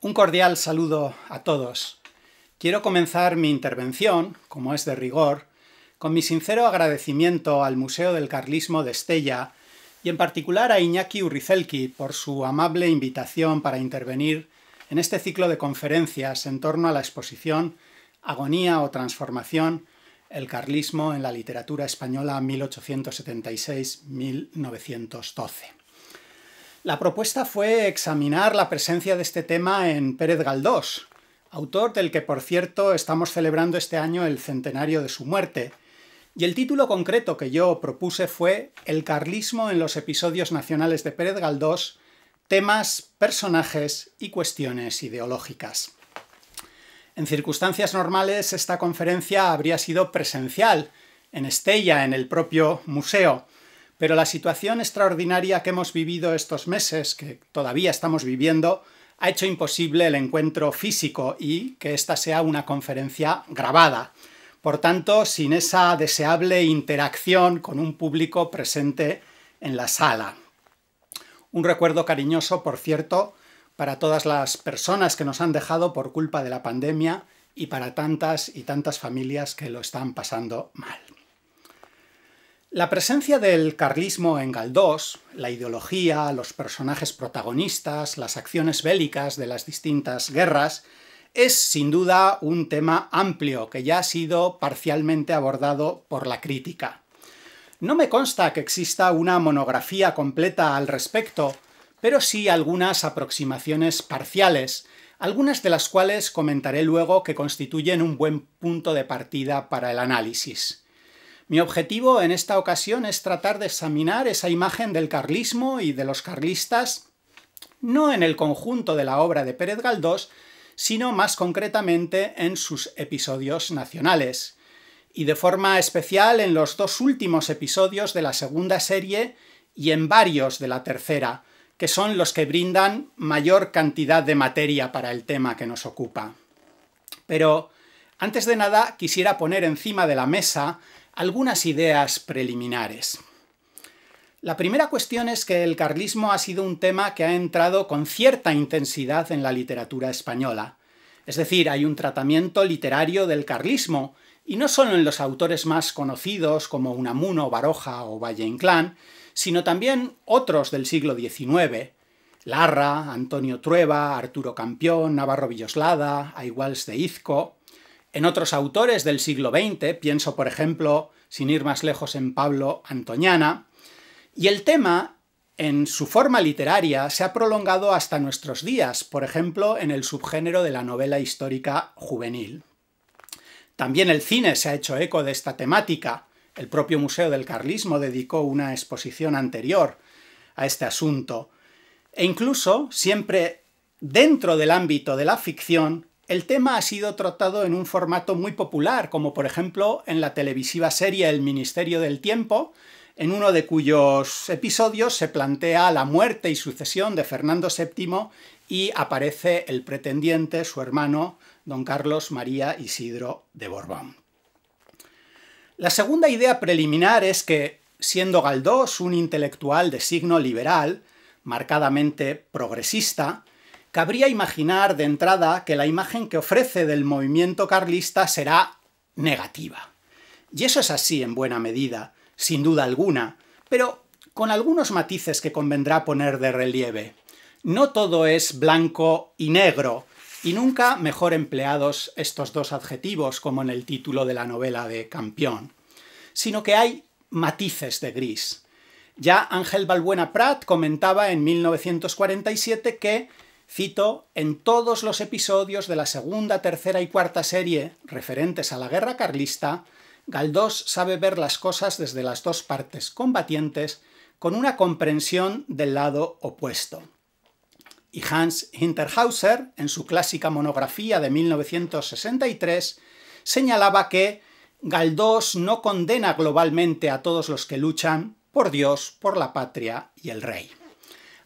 Un cordial saludo a todos. Quiero comenzar mi intervención, como es de rigor, con mi sincero agradecimiento al Museo del Carlismo de Estella y en particular a Iñaki Urizelki por su amable invitación para intervenir en este ciclo de conferencias en torno a la exposición Agonía o Transformación, el carlismo en la literatura española 1876-1912. La propuesta fue examinar la presencia de este tema en Pérez Galdós, autor del que, por cierto, estamos celebrando este año el centenario de su muerte. Y el título concreto que yo propuse fue El carlismo en los episodios nacionales de Pérez Galdós, temas, personajes y cuestiones ideológicas. En circunstancias normales esta conferencia habría sido presencial, en Estella, en el propio museo, pero la situación extraordinaria que hemos vivido estos meses, que todavía estamos viviendo, ha hecho imposible el encuentro físico y que esta sea una conferencia grabada. Por tanto, sin esa deseable interacción con un público presente en la sala. Un recuerdo cariñoso, por cierto, para todas las personas que nos han dejado por culpa de la pandemia y para tantas y tantas familias que lo están pasando mal. La presencia del carlismo en Galdós, la ideología, los personajes protagonistas, las acciones bélicas de las distintas guerras, es sin duda un tema amplio que ya ha sido parcialmente abordado por la crítica. No me consta que exista una monografía completa al respecto, pero sí algunas aproximaciones parciales, algunas de las cuales comentaré luego que constituyen un buen punto de partida para el análisis. Mi objetivo en esta ocasión es tratar de examinar esa imagen del carlismo y de los carlistas, no en el conjunto de la obra de Pérez Galdós, sino más concretamente en sus episodios nacionales, y de forma especial en los dos últimos episodios de la segunda serie y en varios de la tercera, que son los que brindan mayor cantidad de materia para el tema que nos ocupa. Pero, antes de nada, quisiera poner encima de la mesa algunas ideas preliminares. La primera cuestión es que el carlismo ha sido un tema que ha entrado con cierta intensidad en la literatura española. Es decir, hay un tratamiento literario del carlismo, y no solo en los autores más conocidos como Unamuno, Baroja o Valle Inclán, sino también otros del siglo XIX, Larra, Antonio Trueba, Arturo Campión, Navarro Villoslada, Aiguals de Izco, en otros autores del siglo XX, pienso por ejemplo, sin ir más lejos, en Pablo Antoñana, y el tema, en su forma literaria, se ha prolongado hasta nuestros días, por ejemplo, en el subgénero de la novela histórica juvenil. También el cine se ha hecho eco de esta temática. El propio Museo del Carlismo dedicó una exposición anterior a este asunto. E incluso, siempre dentro del ámbito de la ficción, el tema ha sido tratado en un formato muy popular, como por ejemplo en la televisiva serie El Ministerio del Tiempo, en uno de cuyos episodios se plantea la muerte y sucesión de Fernando VII y aparece el pretendiente, su hermano, don Carlos María Isidro de Borbón. La segunda idea preliminar es que, siendo Galdós un intelectual de signo liberal, marcadamente progresista, Cabría imaginar de entrada que la imagen que ofrece del movimiento carlista será negativa. Y eso es así en buena medida, sin duda alguna, pero con algunos matices que convendrá poner de relieve. No todo es blanco y negro, y nunca mejor empleados estos dos adjetivos como en el título de la novela de Campeón, sino que hay matices de gris. Ya Ángel Balbuena Prat comentaba en 1947 que Cito, en todos los episodios de la segunda, tercera y cuarta serie referentes a la guerra carlista, Galdós sabe ver las cosas desde las dos partes combatientes con una comprensión del lado opuesto. Y Hans Hinterhauser, en su clásica monografía de 1963, señalaba que Galdós no condena globalmente a todos los que luchan por Dios, por la patria y el rey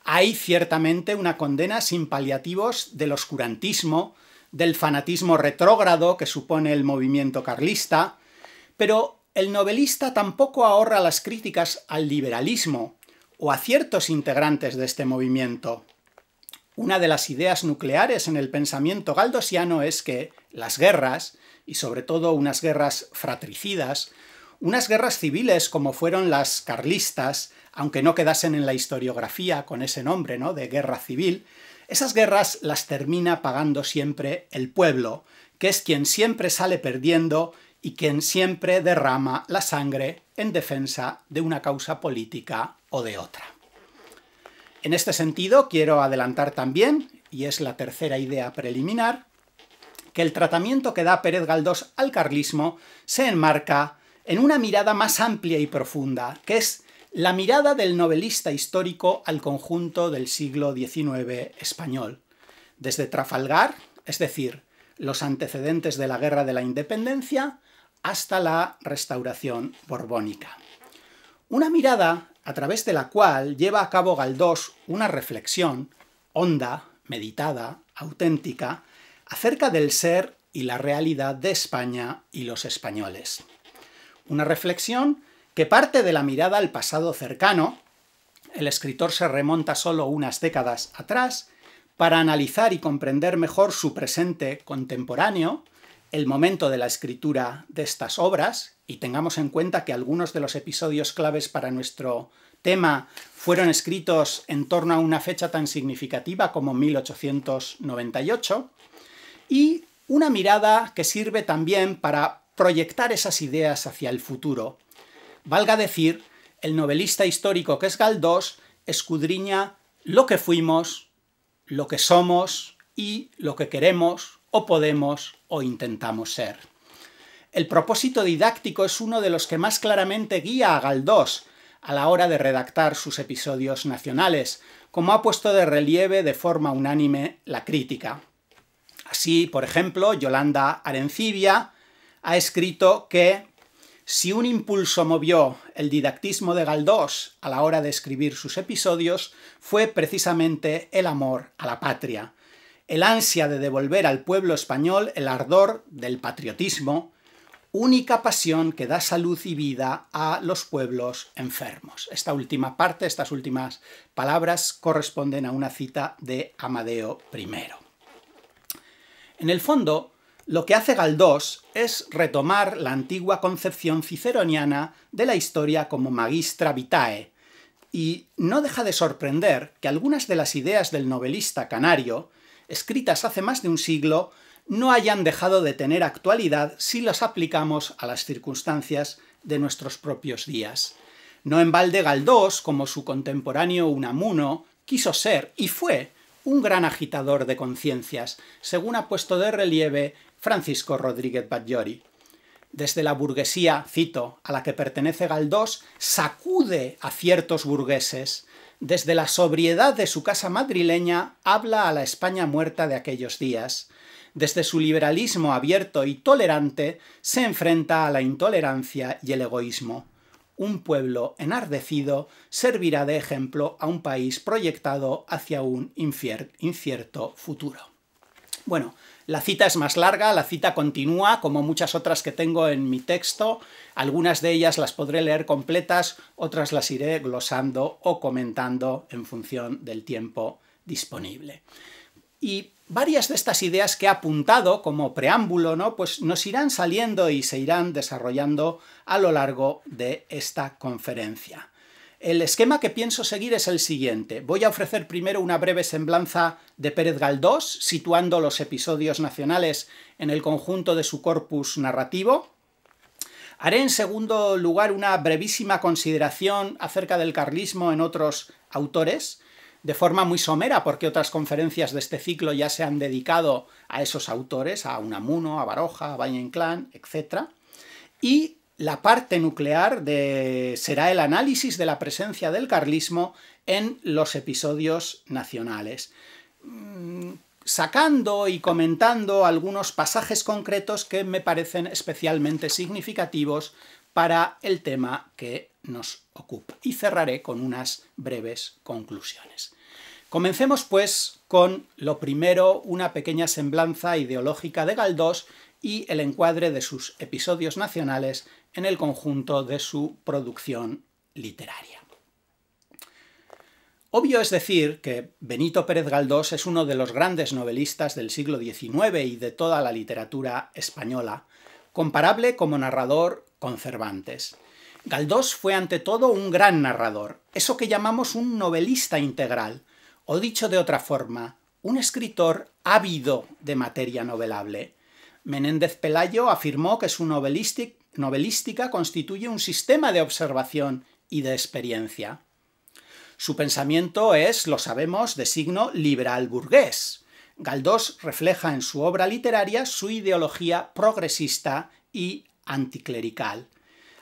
hay ciertamente una condena sin paliativos del oscurantismo, del fanatismo retrógrado que supone el movimiento carlista, pero el novelista tampoco ahorra las críticas al liberalismo o a ciertos integrantes de este movimiento. Una de las ideas nucleares en el pensamiento galdosiano es que las guerras, y sobre todo unas guerras fratricidas, unas guerras civiles como fueron las carlistas, aunque no quedasen en la historiografía con ese nombre, ¿no? De guerra civil, esas guerras las termina pagando siempre el pueblo, que es quien siempre sale perdiendo y quien siempre derrama la sangre en defensa de una causa política o de otra. En este sentido, quiero adelantar también, y es la tercera idea preliminar, que el tratamiento que da Pérez Galdós al carlismo se enmarca en una mirada más amplia y profunda, que es la mirada del novelista histórico al conjunto del siglo XIX español, desde Trafalgar, es decir, los antecedentes de la Guerra de la Independencia, hasta la restauración borbónica. Una mirada a través de la cual lleva a cabo Galdós una reflexión honda, meditada, auténtica, acerca del ser y la realidad de España y los españoles. Una reflexión que parte de la mirada al pasado cercano, el escritor se remonta solo unas décadas atrás, para analizar y comprender mejor su presente contemporáneo, el momento de la escritura de estas obras, y tengamos en cuenta que algunos de los episodios claves para nuestro tema fueron escritos en torno a una fecha tan significativa como 1898, y una mirada que sirve también para proyectar esas ideas hacia el futuro, Valga decir, el novelista histórico que es Galdós escudriña lo que fuimos, lo que somos y lo que queremos o podemos o intentamos ser. El propósito didáctico es uno de los que más claramente guía a Galdós a la hora de redactar sus episodios nacionales, como ha puesto de relieve de forma unánime la crítica. Así, por ejemplo, Yolanda Arencibia ha escrito que si un impulso movió el didactismo de Galdós a la hora de escribir sus episodios, fue precisamente el amor a la patria, el ansia de devolver al pueblo español el ardor del patriotismo, única pasión que da salud y vida a los pueblos enfermos. Esta última parte, estas últimas palabras, corresponden a una cita de Amadeo I. En el fondo, lo que hace Galdós es retomar la antigua concepción ciceroniana de la historia como magistra vitae, y no deja de sorprender que algunas de las ideas del novelista canario, escritas hace más de un siglo, no hayan dejado de tener actualidad si las aplicamos a las circunstancias de nuestros propios días. No en balde Galdós, como su contemporáneo Unamuno, quiso ser y fue un gran agitador de conciencias, según ha puesto de relieve Francisco Rodríguez Batllori. Desde la burguesía, cito, a la que pertenece Galdós, sacude a ciertos burgueses. Desde la sobriedad de su casa madrileña, habla a la España muerta de aquellos días. Desde su liberalismo abierto y tolerante, se enfrenta a la intolerancia y el egoísmo un pueblo enardecido servirá de ejemplo a un país proyectado hacia un incierto futuro. Bueno, la cita es más larga, la cita continúa, como muchas otras que tengo en mi texto. Algunas de ellas las podré leer completas, otras las iré glosando o comentando en función del tiempo disponible. Y varias de estas ideas que he apuntado como preámbulo, Pues nos irán saliendo y se irán desarrollando a lo largo de esta conferencia. El esquema que pienso seguir es el siguiente. Voy a ofrecer primero una breve semblanza de Pérez Galdós, situando los episodios nacionales en el conjunto de su corpus narrativo. Haré en segundo lugar una brevísima consideración acerca del carlismo en otros autores, de forma muy somera, porque otras conferencias de este ciclo ya se han dedicado a esos autores, a Unamuno, a Baroja, a Valle Inclán, etc. Y la parte nuclear será el análisis de la presencia del carlismo en los episodios nacionales, mm, sacando y comentando algunos pasajes concretos que me parecen especialmente significativos para el tema que nos ocupa. Y cerraré con unas breves conclusiones. Comencemos pues con lo primero, una pequeña semblanza ideológica de Galdós y el encuadre de sus episodios nacionales en el conjunto de su producción literaria. Obvio es decir que Benito Pérez Galdós es uno de los grandes novelistas del siglo XIX y de toda la literatura española, comparable como narrador con Cervantes. Galdós fue ante todo un gran narrador, eso que llamamos un novelista integral, o dicho de otra forma, un escritor ávido de materia novelable. Menéndez Pelayo afirmó que su novelista novelística constituye un sistema de observación y de experiencia. Su pensamiento es, lo sabemos, de signo liberal burgués. Galdós refleja en su obra literaria su ideología progresista y anticlerical.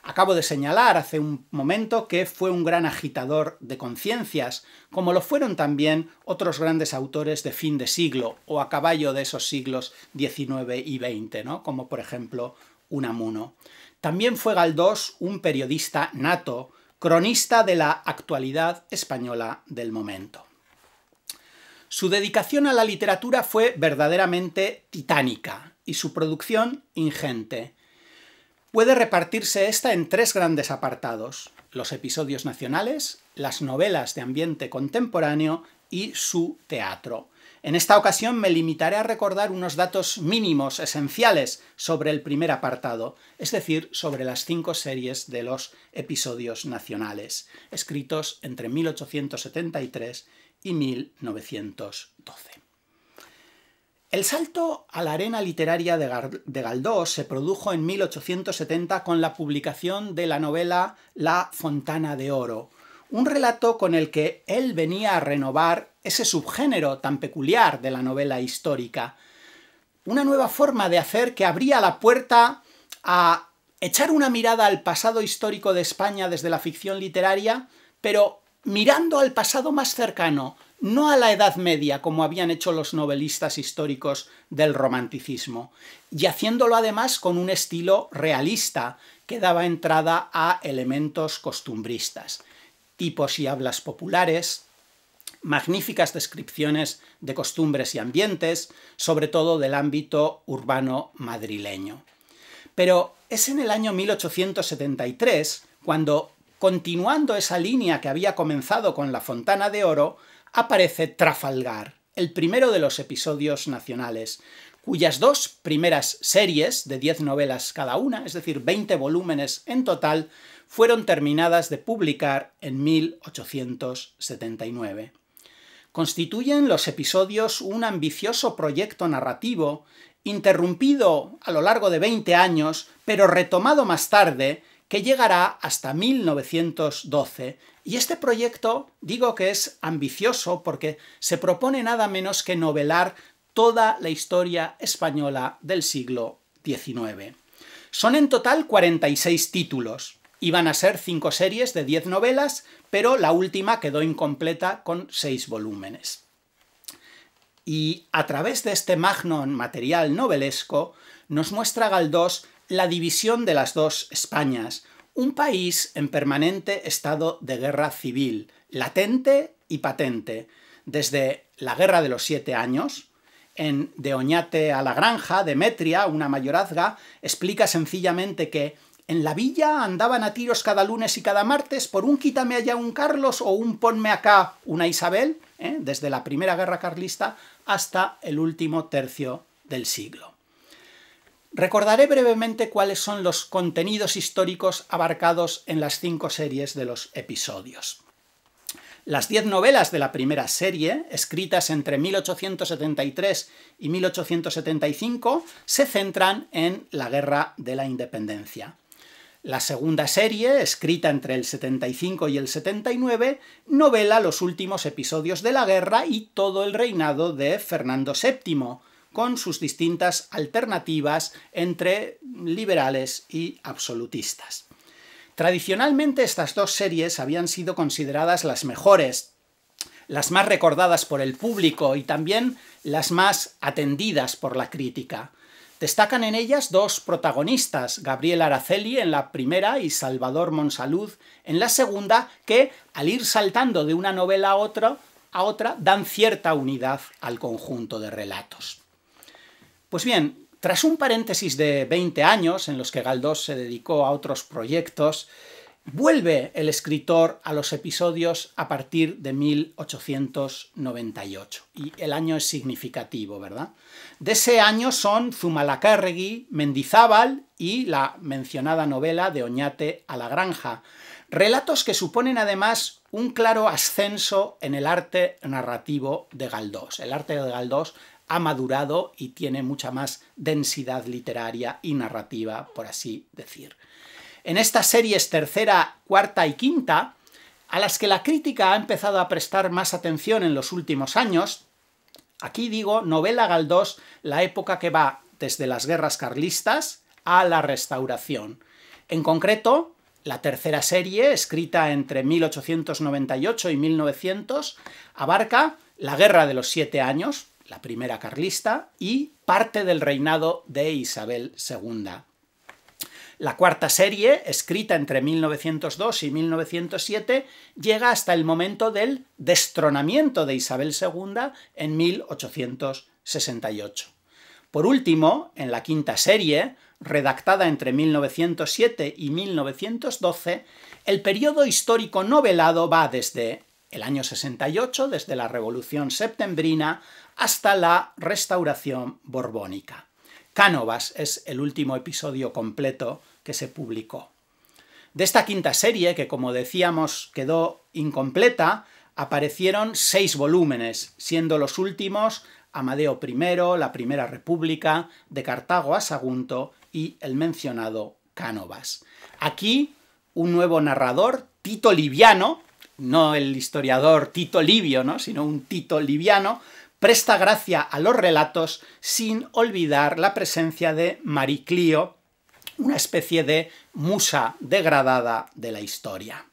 Acabo de señalar hace un momento que fue un gran agitador de conciencias, como lo fueron también otros grandes autores de fin de siglo o a caballo de esos siglos XIX y XX, como por ejemplo Unamuno. También fue Galdós un periodista nato, cronista de la actualidad española del momento. Su dedicación a la literatura fue verdaderamente titánica y su producción ingente. Puede repartirse esta en tres grandes apartados, los episodios nacionales, las novelas de ambiente contemporáneo y su teatro. En esta ocasión me limitaré a recordar unos datos mínimos esenciales sobre el primer apartado, es decir, sobre las cinco series de los episodios nacionales, escritos entre 1873 y 1912. El salto a la arena literaria de Galdós se produjo en 1870 con la publicación de la novela La Fontana de Oro, un relato con el que él venía a renovar ese subgénero tan peculiar de la novela histórica, una nueva forma de hacer que abría la puerta a echar una mirada al pasado histórico de España desde la ficción literaria, pero mirando al pasado más cercano, no a la Edad Media como habían hecho los novelistas históricos del romanticismo, y haciéndolo además con un estilo realista que daba entrada a elementos costumbristas tipos y hablas populares, magníficas descripciones de costumbres y ambientes, sobre todo del ámbito urbano madrileño. Pero es en el año 1873 cuando, continuando esa línea que había comenzado con la Fontana de Oro, aparece Trafalgar, el primero de los episodios nacionales, cuyas dos primeras series, de 10 novelas cada una, es decir, 20 volúmenes en total, fueron terminadas de publicar en 1879. Constituyen los episodios un ambicioso proyecto narrativo, interrumpido a lo largo de 20 años, pero retomado más tarde, que llegará hasta 1912. Y este proyecto digo que es ambicioso porque se propone nada menos que novelar toda la historia española del siglo XIX. Son en total 46 títulos. Iban a ser cinco series de diez novelas, pero la última quedó incompleta con seis volúmenes. Y a través de este magno material novelesco nos muestra Galdós la división de las dos Españas, un país en permanente estado de guerra civil, latente y patente, desde la Guerra de los Siete Años, en De Oñate a la Granja, Demetria, una mayorazga, explica sencillamente que en la villa andaban a tiros cada lunes y cada martes por un quítame allá un Carlos o un ponme acá una Isabel, ¿eh? desde la primera guerra carlista hasta el último tercio del siglo. Recordaré brevemente cuáles son los contenidos históricos abarcados en las cinco series de los episodios. Las diez novelas de la primera serie, escritas entre 1873 y 1875, se centran en la Guerra de la Independencia. La segunda serie, escrita entre el 75 y el 79, novela los últimos episodios de la guerra y todo el reinado de Fernando VII, con sus distintas alternativas entre liberales y absolutistas. Tradicionalmente estas dos series habían sido consideradas las mejores, las más recordadas por el público y también las más atendidas por la crítica. Destacan en ellas dos protagonistas, Gabriel Araceli en la primera y Salvador Monsalud en la segunda, que al ir saltando de una novela a otra, a otra dan cierta unidad al conjunto de relatos. Pues bien, tras un paréntesis de 20 años en los que Galdós se dedicó a otros proyectos, Vuelve el escritor a los episodios a partir de 1898 y el año es significativo, ¿verdad? De ese año son Zumalacárregui, Mendizábal y la mencionada novela de Oñate a la granja, relatos que suponen además un claro ascenso en el arte narrativo de Galdós. El arte de Galdós ha madurado y tiene mucha más densidad literaria y narrativa, por así decir en estas series tercera, cuarta y quinta, a las que la crítica ha empezado a prestar más atención en los últimos años, aquí digo novela Galdós, la época que va desde las guerras carlistas a la restauración. En concreto, la tercera serie, escrita entre 1898 y 1900, abarca la Guerra de los Siete Años, la primera carlista, y parte del reinado de Isabel II. La cuarta serie, escrita entre 1902 y 1907, llega hasta el momento del destronamiento de Isabel II en 1868. Por último, en la quinta serie, redactada entre 1907 y 1912, el periodo histórico novelado va desde el año 68, desde la Revolución Septembrina, hasta la Restauración Borbónica. Cánovas es el último episodio completo que se publicó. De esta quinta serie, que como decíamos quedó incompleta, aparecieron seis volúmenes, siendo los últimos Amadeo I, la Primera República, de Cartago a Sagunto y el mencionado Cánovas. Aquí, un nuevo narrador, Tito Liviano, no el historiador Tito Livio, ¿no? sino un Tito Liviano, presta gracia a los relatos sin olvidar la presencia de Mariclio una especie de musa degradada de la historia.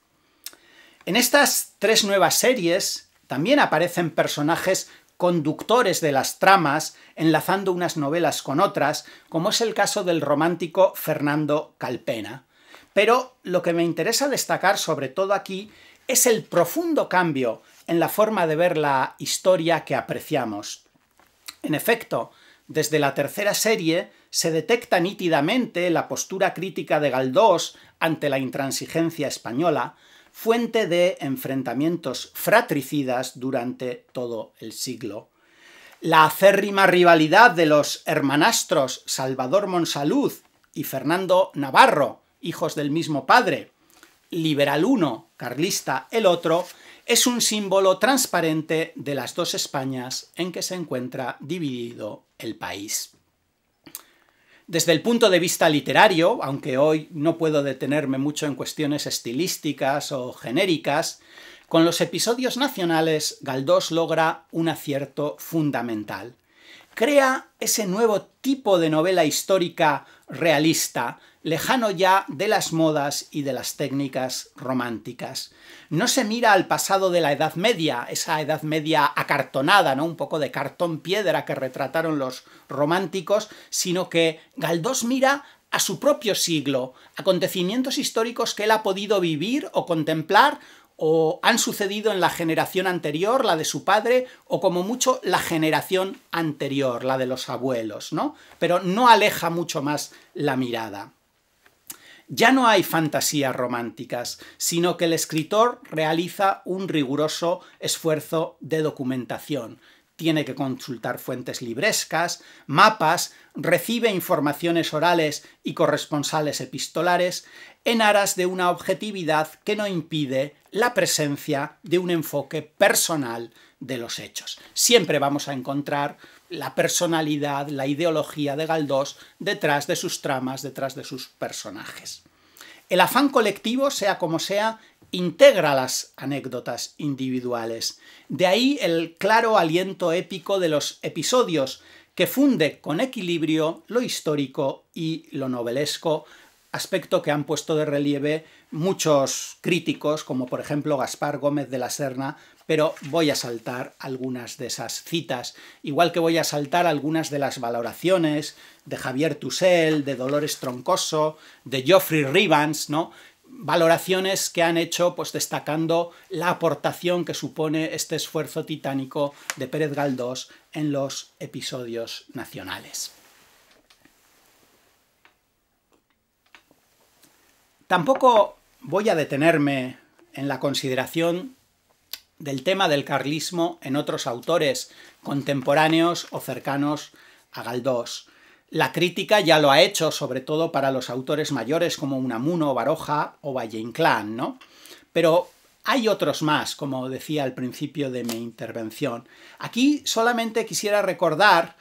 En estas tres nuevas series también aparecen personajes conductores de las tramas, enlazando unas novelas con otras, como es el caso del romántico Fernando Calpena. Pero lo que me interesa destacar sobre todo aquí es el profundo cambio en la forma de ver la historia que apreciamos. En efecto, desde la tercera serie se detecta nítidamente la postura crítica de Galdós ante la intransigencia española, fuente de enfrentamientos fratricidas durante todo el siglo. La acérrima rivalidad de los hermanastros Salvador Monsalud y Fernando Navarro, hijos del mismo padre, liberal uno, carlista el otro, es un símbolo transparente de las dos Españas en que se encuentra dividido el país. Desde el punto de vista literario, aunque hoy no puedo detenerme mucho en cuestiones estilísticas o genéricas, con los episodios nacionales Galdós logra un acierto fundamental. Crea ese nuevo tipo de novela histórica realista, lejano ya de las modas y de las técnicas románticas. No se mira al pasado de la Edad Media, esa Edad Media acartonada, ¿no? un poco de cartón piedra que retrataron los románticos, sino que Galdós mira a su propio siglo, acontecimientos históricos que él ha podido vivir o contemplar o han sucedido en la generación anterior, la de su padre, o como mucho la generación anterior, la de los abuelos, ¿no? Pero no aleja mucho más la mirada. Ya no hay fantasías románticas, sino que el escritor realiza un riguroso esfuerzo de documentación. Tiene que consultar fuentes librescas, mapas, recibe informaciones orales y corresponsales epistolares en aras de una objetividad que no impide la presencia de un enfoque personal de los hechos. Siempre vamos a encontrar la personalidad, la ideología de Galdós detrás de sus tramas, detrás de sus personajes. El afán colectivo, sea como sea, integra las anécdotas individuales. De ahí el claro aliento épico de los episodios, que funde con equilibrio lo histórico y lo novelesco, aspecto que han puesto de relieve muchos críticos, como por ejemplo Gaspar Gómez de la Serna, pero voy a saltar algunas de esas citas, igual que voy a saltar algunas de las valoraciones de Javier Tusell, de Dolores Troncoso, de Geoffrey Rivans, ¿no? valoraciones que han hecho pues destacando la aportación que supone este esfuerzo titánico de Pérez Galdós en los episodios nacionales. Tampoco voy a detenerme en la consideración del tema del carlismo en otros autores contemporáneos o cercanos a Galdós. La crítica ya lo ha hecho, sobre todo para los autores mayores como Unamuno, Baroja o Valle Inclán, ¿no? Pero hay otros más, como decía al principio de mi intervención. Aquí solamente quisiera recordar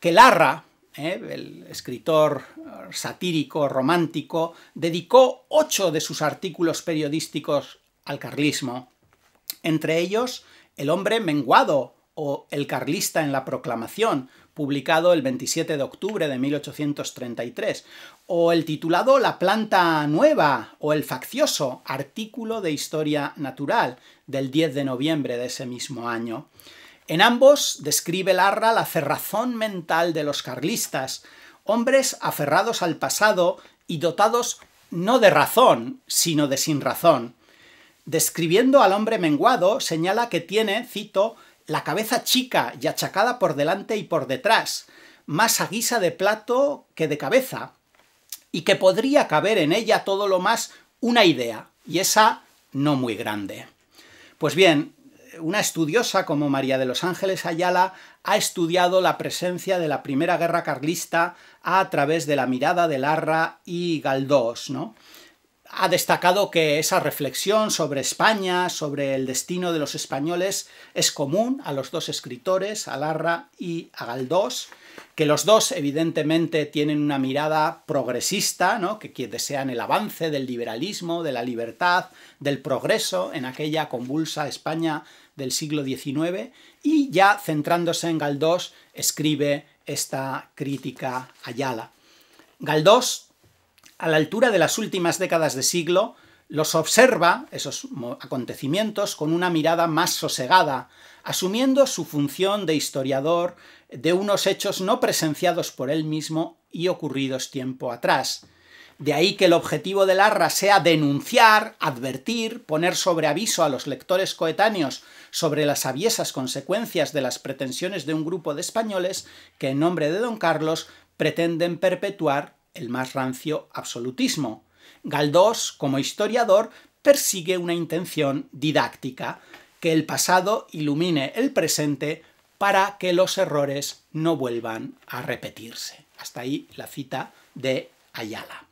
que Larra, ¿eh? el escritor eh, satírico, romántico, dedicó ocho de sus artículos periodísticos al carlismo, entre ellos El hombre menguado o El carlista en la proclamación, publicado el 27 de octubre de 1833, o el titulado La planta nueva o El faccioso, artículo de historia natural del 10 de noviembre de ese mismo año. En ambos describe Larra la cerrazón mental de los carlistas, hombres aferrados al pasado y dotados no de razón, sino de sinrazón. Describiendo al hombre menguado, señala que tiene, cito, la cabeza chica y achacada por delante y por detrás, más a guisa de plato que de cabeza, y que podría caber en ella todo lo más una idea, y esa no muy grande. Pues bien, una estudiosa como María de los Ángeles Ayala ha estudiado la presencia de la Primera Guerra Carlista a través de la mirada de Larra y Galdós, ¿no? ha destacado que esa reflexión sobre España, sobre el destino de los españoles, es común a los dos escritores, a Larra y a Galdós, que los dos evidentemente tienen una mirada progresista, ¿no? que desean el avance del liberalismo, de la libertad, del progreso en aquella convulsa España del siglo XIX, y ya centrándose en Galdós, escribe esta crítica hallada. Ayala. Galdós a la altura de las últimas décadas de siglo, los observa, esos acontecimientos, con una mirada más sosegada, asumiendo su función de historiador de unos hechos no presenciados por él mismo y ocurridos tiempo atrás. De ahí que el objetivo de Larra sea denunciar, advertir, poner sobre aviso a los lectores coetáneos sobre las aviesas consecuencias de las pretensiones de un grupo de españoles que en nombre de don Carlos pretenden perpetuar el más rancio absolutismo. Galdós, como historiador, persigue una intención didáctica, que el pasado ilumine el presente para que los errores no vuelvan a repetirse. Hasta ahí la cita de Ayala.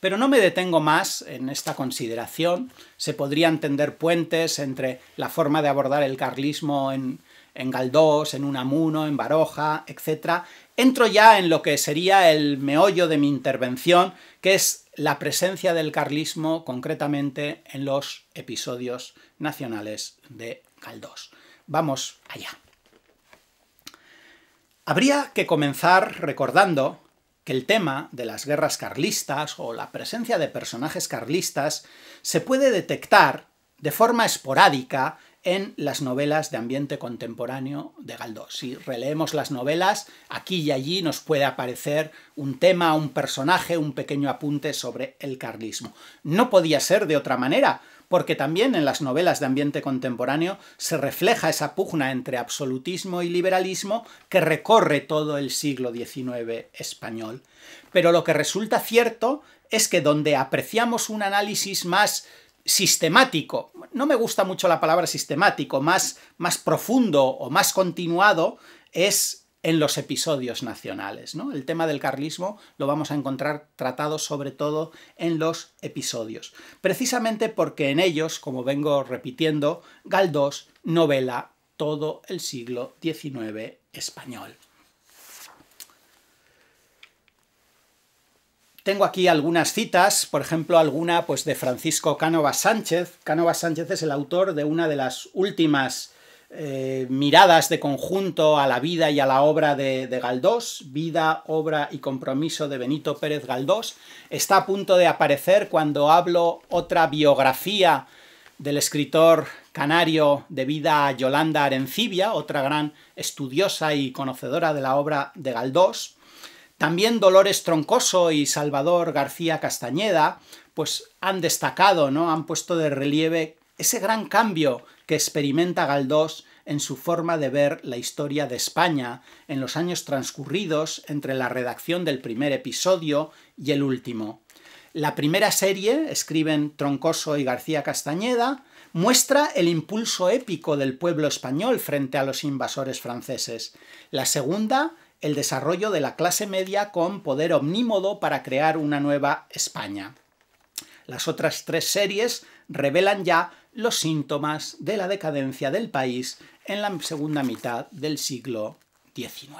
Pero no me detengo más en esta consideración. Se podrían tender puentes entre la forma de abordar el carlismo en en Galdós, en Unamuno, en Baroja, etc. Entro ya en lo que sería el meollo de mi intervención, que es la presencia del carlismo concretamente en los episodios nacionales de Galdós. Vamos allá. Habría que comenzar recordando que el tema de las guerras carlistas o la presencia de personajes carlistas se puede detectar de forma esporádica en las novelas de ambiente contemporáneo de Galdós. Si releemos las novelas, aquí y allí nos puede aparecer un tema, un personaje, un pequeño apunte sobre el carlismo. No podía ser de otra manera, porque también en las novelas de ambiente contemporáneo se refleja esa pugna entre absolutismo y liberalismo que recorre todo el siglo XIX español. Pero lo que resulta cierto es que donde apreciamos un análisis más sistemático, no me gusta mucho la palabra sistemático, más, más profundo o más continuado es en los episodios nacionales. El tema del carlismo lo vamos a encontrar tratado sobre todo en los episodios, precisamente porque en ellos, como vengo repitiendo, Galdós novela todo el siglo XIX español. Tengo aquí algunas citas, por ejemplo, alguna pues, de Francisco Cánovas Sánchez. Cánovas Sánchez es el autor de una de las últimas eh, miradas de conjunto a la vida y a la obra de, de, Galdós, Vida, Obra y Compromiso de Benito Pérez Galdós, está a punto de aparecer cuando hablo otra biografía del escritor canario de vida Yolanda Arencibia, otra gran estudiosa y conocedora de la obra de Galdós. También Dolores Troncoso y Salvador García Castañeda pues han destacado, ¿no? han puesto de relieve ese gran cambio que experimenta Galdós en su forma de ver la historia de España en los años transcurridos entre la redacción del primer episodio y el último. La primera serie, escriben Troncoso y García Castañeda, muestra el impulso épico del pueblo español frente a los invasores franceses. La segunda el desarrollo de la clase media con poder omnímodo para crear una nueva España. Las otras tres series revelan ya los síntomas de la decadencia del país en la segunda mitad del siglo XIX.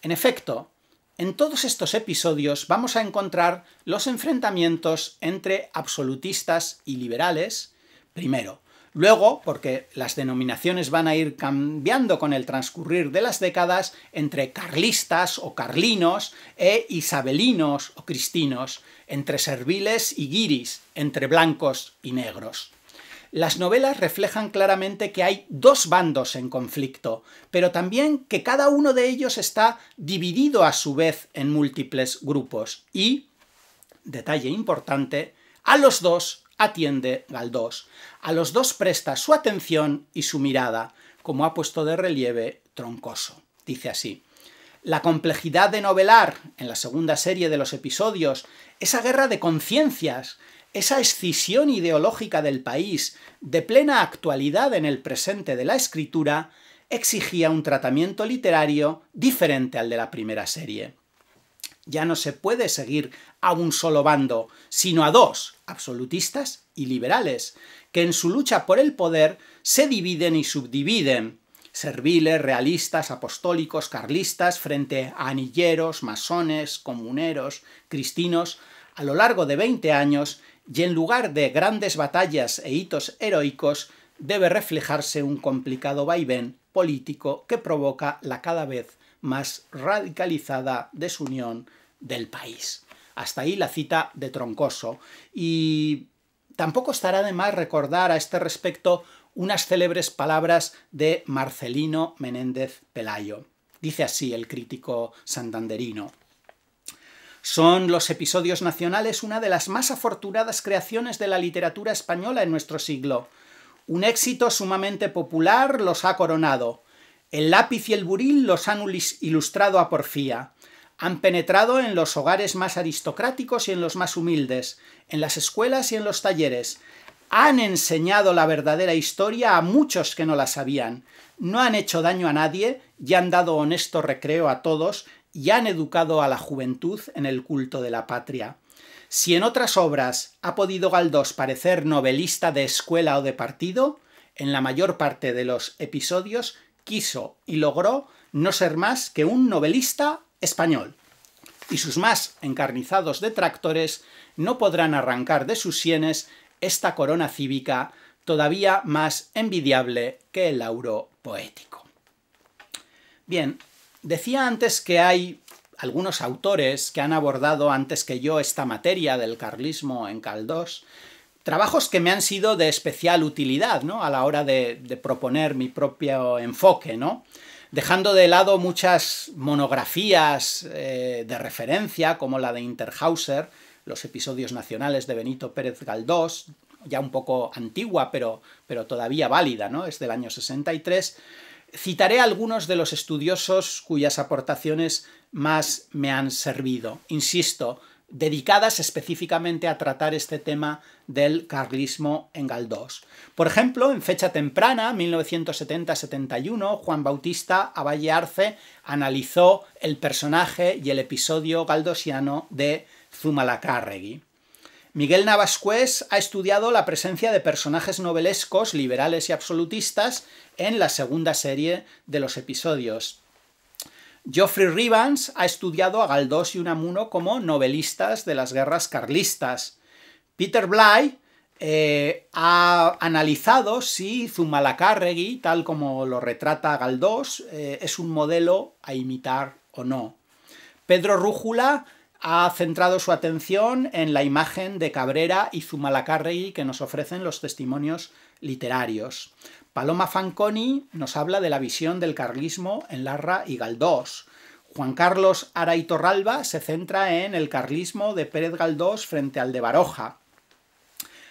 En efecto, en todos estos episodios vamos a encontrar los enfrentamientos entre absolutistas y liberales, primero, Luego, porque las denominaciones van a ir cambiando con el transcurrir de las décadas entre carlistas o carlinos e isabelinos o cristinos, entre serviles y guiris, entre blancos y negros. Las novelas reflejan claramente que hay dos bandos en conflicto, pero también que cada uno de ellos está dividido a su vez en múltiples grupos y, detalle importante, a los dos atiende Galdós. A los dos presta su atención y su mirada, como ha puesto de relieve Troncoso. Dice así. La complejidad de novelar, en la segunda serie de los episodios, esa guerra de conciencias, esa escisión ideológica del país, de plena actualidad en el presente de la escritura, exigía un tratamiento literario diferente al de la primera serie ya no se puede seguir a un solo bando, sino a dos, absolutistas y liberales, que en su lucha por el poder se dividen y subdividen, serviles, realistas, apostólicos, carlistas, frente a anilleros, masones, comuneros, cristinos, a lo largo de 20 años, y en lugar de grandes batallas e hitos heroicos, debe reflejarse un complicado vaivén político que provoca la cada vez más radicalizada desunión del país. Hasta ahí la cita de Troncoso. Y tampoco estará de más recordar a este respecto unas célebres palabras de Marcelino Menéndez Pelayo. Dice así el crítico santanderino. Son los episodios nacionales una de las más afortunadas creaciones de la literatura española en nuestro siglo. Un éxito sumamente popular los ha coronado. El lápiz y el buril los han ilustrado a porfía. Han penetrado en los hogares más aristocráticos y en los más humildes, en las escuelas y en los talleres. Han enseñado la verdadera historia a muchos que no la sabían. No han hecho daño a nadie y han dado honesto recreo a todos y han educado a la juventud en el culto de la patria. Si en otras obras ha podido Galdós parecer novelista de escuela o de partido, en la mayor parte de los episodios quiso y logró no ser más que un novelista español, y sus más encarnizados detractores no podrán arrancar de sus sienes esta corona cívica todavía más envidiable que el auro poético. Bien, decía antes que hay algunos autores que han abordado antes que yo esta materia del carlismo en Caldós, trabajos que me han sido de especial utilidad ¿no? a la hora de, de proponer mi propio enfoque. ¿no? dejando de lado muchas monografías eh, de referencia, como la de Interhauser, los episodios nacionales de Benito Pérez Galdós, ya un poco antigua, pero, pero todavía válida, ¿no? es del año 63, citaré algunos de los estudiosos cuyas aportaciones más me han servido. Insisto, dedicadas específicamente a tratar este tema del carlismo en Galdós. Por ejemplo, en fecha temprana, 1970-71, Juan Bautista Avalle Arce analizó el personaje y el episodio galdosiano de Zumalacárregui. Miguel Navascués ha estudiado la presencia de personajes novelescos, liberales y absolutistas en la segunda serie de los episodios, Geoffrey Rivans ha estudiado a Galdós y Unamuno como novelistas de las guerras carlistas. Peter Bly eh, ha analizado si Zumalacárregui, tal como lo retrata Galdós, eh, es un modelo a imitar o no. Pedro Rújula ha centrado su atención en la imagen de Cabrera y Zumalacárregui que nos ofrecen los testimonios literarios. Paloma Fanconi nos habla de la visión del carlismo en Larra y Galdós. Juan Carlos Torralba se centra en el carlismo de Pérez Galdós frente al de Baroja.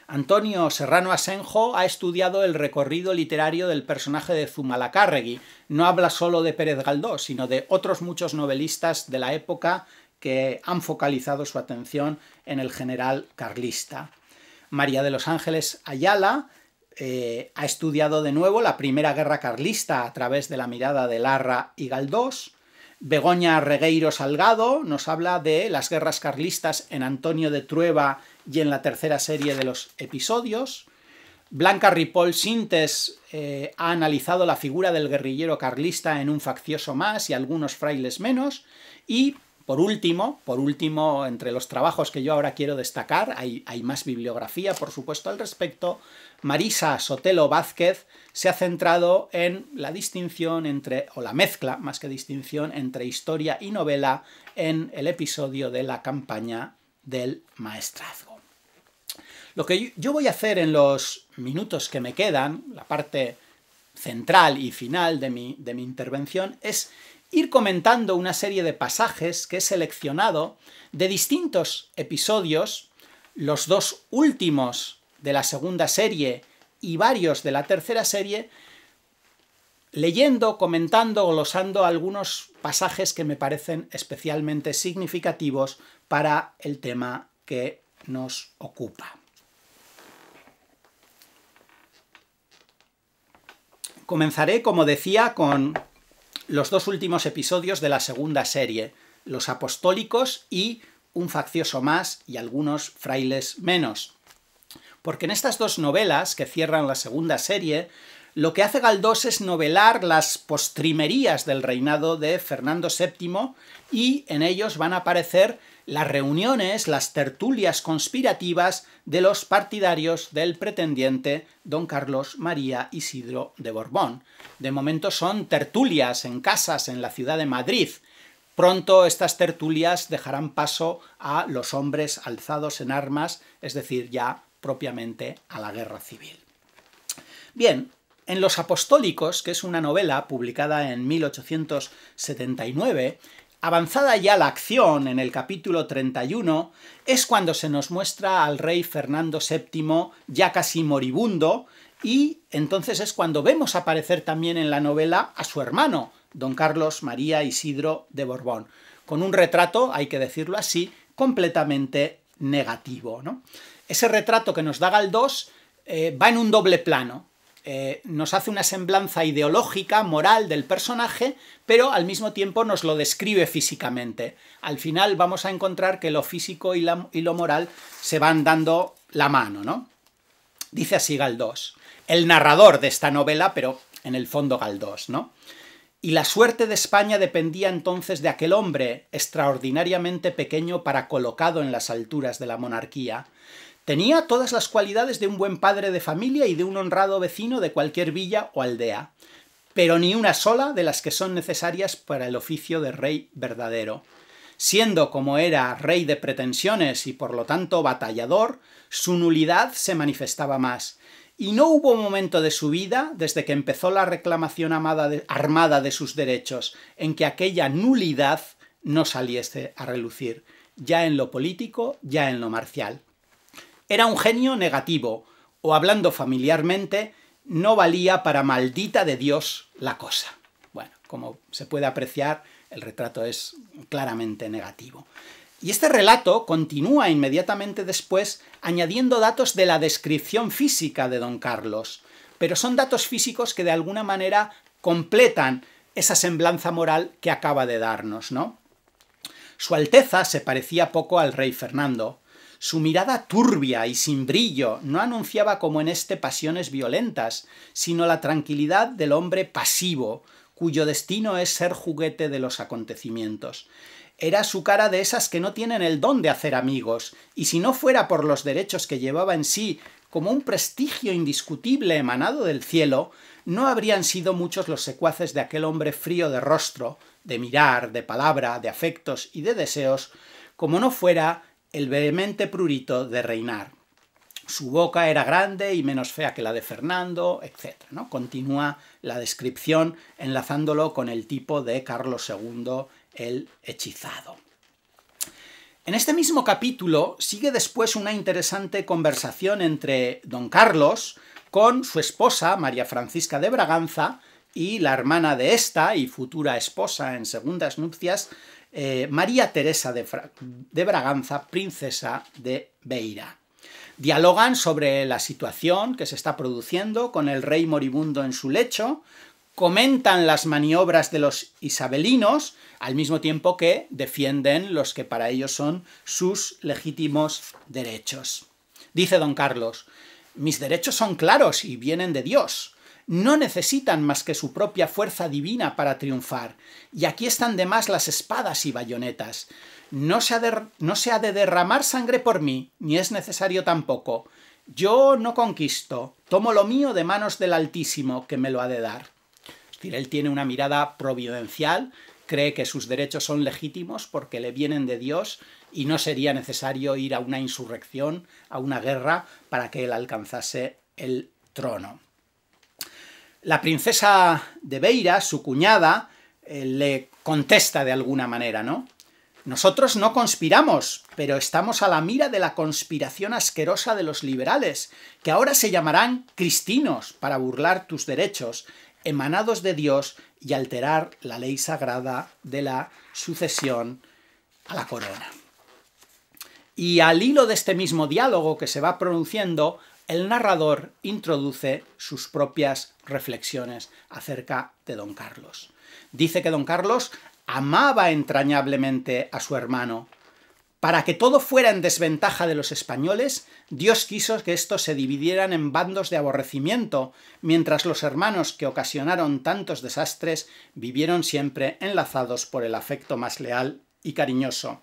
Antonio Serrano Asenjo ha estudiado el recorrido literario del personaje de Zumalacárregui. No habla solo de Pérez Galdós, sino de otros muchos novelistas de la época que han focalizado su atención en el general carlista. María de los Ángeles Ayala eh, ha estudiado de nuevo la Primera Guerra Carlista a través de la mirada de Larra y Galdós. Begoña Regueiro Salgado nos habla de las guerras carlistas en Antonio de Trueba y en la tercera serie de los episodios. Blanca Ripoll Sintes eh, ha analizado la figura del guerrillero carlista en un faccioso más y algunos frailes menos. Y por último, por último, entre los trabajos que yo ahora quiero destacar, hay, más bibliografía, por supuesto, al respecto. Marisa Sotelo Vázquez se ha centrado en la distinción entre, o la mezcla, más que distinción, entre historia y novela en el episodio de la campaña del maestrazgo. Lo que yo voy a hacer en los minutos que me quedan, la parte central y final de mi, de mi intervención, es ir comentando una serie de pasajes que he seleccionado de distintos episodios, los dos últimos de la segunda serie y varios de la tercera serie, leyendo, comentando, glosando algunos pasajes que me parecen especialmente significativos para el tema que nos ocupa. Comenzaré, como decía, con los dos últimos episodios de la segunda serie, los apostólicos y un faccioso más y algunos frailes menos. Porque en estas dos novelas que cierran la segunda serie, lo que hace Galdós es novelar las postrimerías del reinado de Fernando VII y en ellos van a aparecer las reuniones, las tertulias conspirativas de los partidarios del pretendiente don Carlos María Isidro de Borbón. De momento son tertulias en casas en la ciudad de Madrid. Pronto estas tertulias dejarán paso a los hombres alzados en armas, es decir, ya propiamente a la guerra civil. Bien, en Los Apostólicos, que es una novela publicada en 1879, Avanzada ya la acción en el capítulo 31 es cuando se nos muestra al rey Fernando VII ya casi moribundo y entonces es cuando vemos aparecer también en la novela a su hermano, don Carlos María Isidro de Borbón, con un retrato, hay que decirlo así, completamente negativo. ¿no? Ese retrato que nos da Galdós eh, va en un doble plano. Eh, nos hace una semblanza ideológica, moral del personaje, pero al mismo tiempo nos lo describe físicamente. Al final vamos a encontrar que lo físico y, y lo moral se van dando la mano, ¿no? Dice así Galdós, el narrador de esta novela, pero en el fondo Galdós, ¿no? Y la suerte de España dependía entonces de aquel hombre, extraordinariamente pequeño para colocado en las alturas de la monarquía, Tenía todas las cualidades de un buen padre de familia y de un honrado vecino de cualquier villa o aldea, pero ni una sola de las que son necesarias para el oficio de rey verdadero. Siendo como era rey de pretensiones y por lo tanto batallador, su nulidad se manifestaba más, y no hubo momento de su vida desde que empezó la reclamación armada de sus derechos en que aquella nulidad no saliese a relucir, ya en lo político, ya en lo marcial. Era un genio negativo, o hablando familiarmente, no valía para maldita de Dios la cosa. Bueno, como se puede apreciar, el retrato es claramente negativo. Y este relato continúa inmediatamente después añadiendo datos de la descripción física de don Carlos, pero son datos físicos que de alguna manera completan esa semblanza moral que acaba de darnos, ¿no? Su Alteza se parecía poco al rey Fernando, su mirada turbia y sin brillo no anunciaba como en este pasiones violentas, sino la tranquilidad del hombre pasivo, cuyo destino es ser juguete de los acontecimientos. Era su cara de esas que no tienen el don de hacer amigos, y si no fuera por los derechos que llevaba en sí, como un prestigio indiscutible emanado del cielo, no habrían sido muchos los secuaces de aquel hombre frío de rostro, de mirar, de palabra, de afectos y de deseos, como no fuera el vehemente prurito de reinar. Su boca era grande y menos fea que la de Fernando, etc. ¿no? Continúa la descripción enlazándolo con el tipo de Carlos II el hechizado. En este mismo capítulo sigue después una interesante conversación entre don Carlos con su esposa, María Francisca de Braganza, y la hermana de esta y futura esposa en segundas nupcias, eh, María Teresa de, de Braganza, princesa de Beira. Dialogan sobre la situación que se está produciendo con el rey moribundo en su lecho, comentan las maniobras de los isabelinos, al mismo tiempo que defienden los que para ellos son sus legítimos derechos. Dice don Carlos, mis derechos son claros y vienen de Dios no necesitan más que su propia fuerza divina para triunfar, y aquí están de más las espadas y bayonetas. No se, ha de, derramar sangre por mí, ni es necesario tampoco. Yo no conquisto, tomo lo mío de manos del Altísimo, que me lo ha de dar. Es decir, él tiene una mirada providencial, cree que sus derechos son legítimos porque le vienen de Dios y no sería necesario ir a una insurrección, a una guerra, para que él alcanzase el trono. La princesa de Beira, su cuñada, eh, le contesta de alguna manera, ¿no? Nosotros no conspiramos, pero estamos a la mira de la conspiración asquerosa de los liberales, que ahora se llamarán cristinos para burlar tus derechos, emanados de Dios y alterar la ley sagrada de la sucesión a la corona. Y al hilo de este mismo diálogo que se va produciendo, el narrador introduce sus propias reflexiones acerca de don Carlos. Dice que don Carlos amaba entrañablemente a su hermano. Para que todo fuera en desventaja de los españoles, Dios quiso que estos se dividieran en bandos de aborrecimiento, mientras los hermanos que ocasionaron tantos desastres vivieron siempre enlazados por el afecto más leal y cariñoso.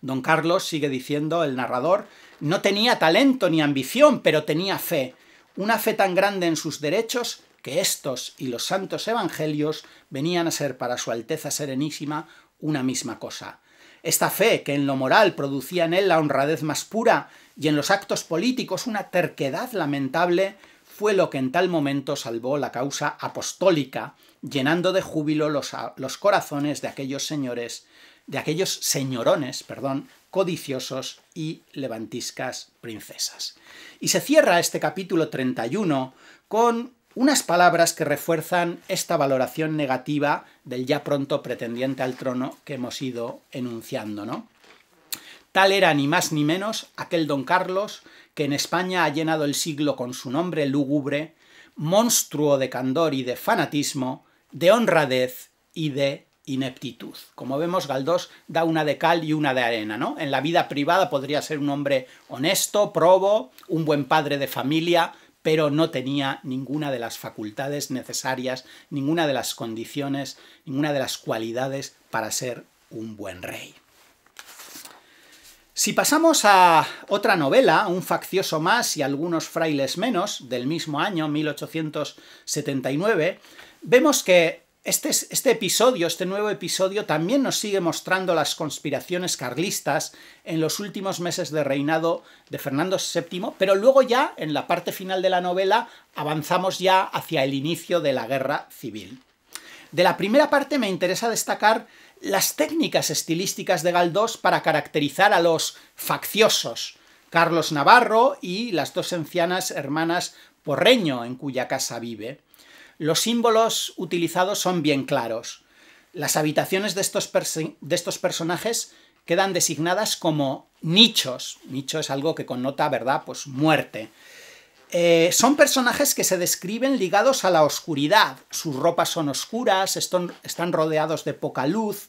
Don Carlos sigue diciendo, el narrador, no tenía talento ni ambición, pero tenía fe, una fe tan grande en sus derechos que estos y los santos evangelios venían a ser para Su Alteza Serenísima una misma cosa. Esta fe, que en lo moral producía en él la honradez más pura y en los actos políticos una terquedad lamentable, fue lo que en tal momento salvó la causa apostólica, llenando de júbilo los, los corazones de aquellos señores de aquellos señorones, perdón, codiciosos y levantiscas princesas. Y se cierra este capítulo 31 con unas palabras que refuerzan esta valoración negativa del ya pronto pretendiente al trono que hemos ido enunciando, ¿no? Tal era ni más ni menos aquel don Carlos que en España ha llenado el siglo con su nombre lúgubre, monstruo de candor y de fanatismo, de honradez y de ineptitud. Como vemos, Galdós da una de cal y una de arena, ¿no? En la vida privada podría ser un hombre honesto, probo, un buen padre de familia, pero no tenía ninguna de las facultades necesarias, ninguna de las condiciones, ninguna de las cualidades para ser un buen rey. Si pasamos a otra novela, Un faccioso más y algunos frailes menos, del mismo año, 1879, vemos que este, este, episodio, este nuevo episodio, también nos sigue mostrando las conspiraciones carlistas en los últimos meses de reinado de Fernando VII, pero luego ya, en la parte final de la novela, avanzamos ya hacia el inicio de la guerra civil. De la primera parte me interesa destacar las técnicas estilísticas de Galdós para caracterizar a los facciosos, Carlos Navarro y las dos ancianas hermanas Porreño, en cuya casa vive. Los símbolos utilizados son bien claros. Las habitaciones de estos, de estos personajes quedan designadas como nichos. Nicho es algo que connota, ¿verdad? Pues muerte. Eh, son personajes que se describen ligados a la oscuridad. Sus ropas son oscuras, están rodeados de poca luz,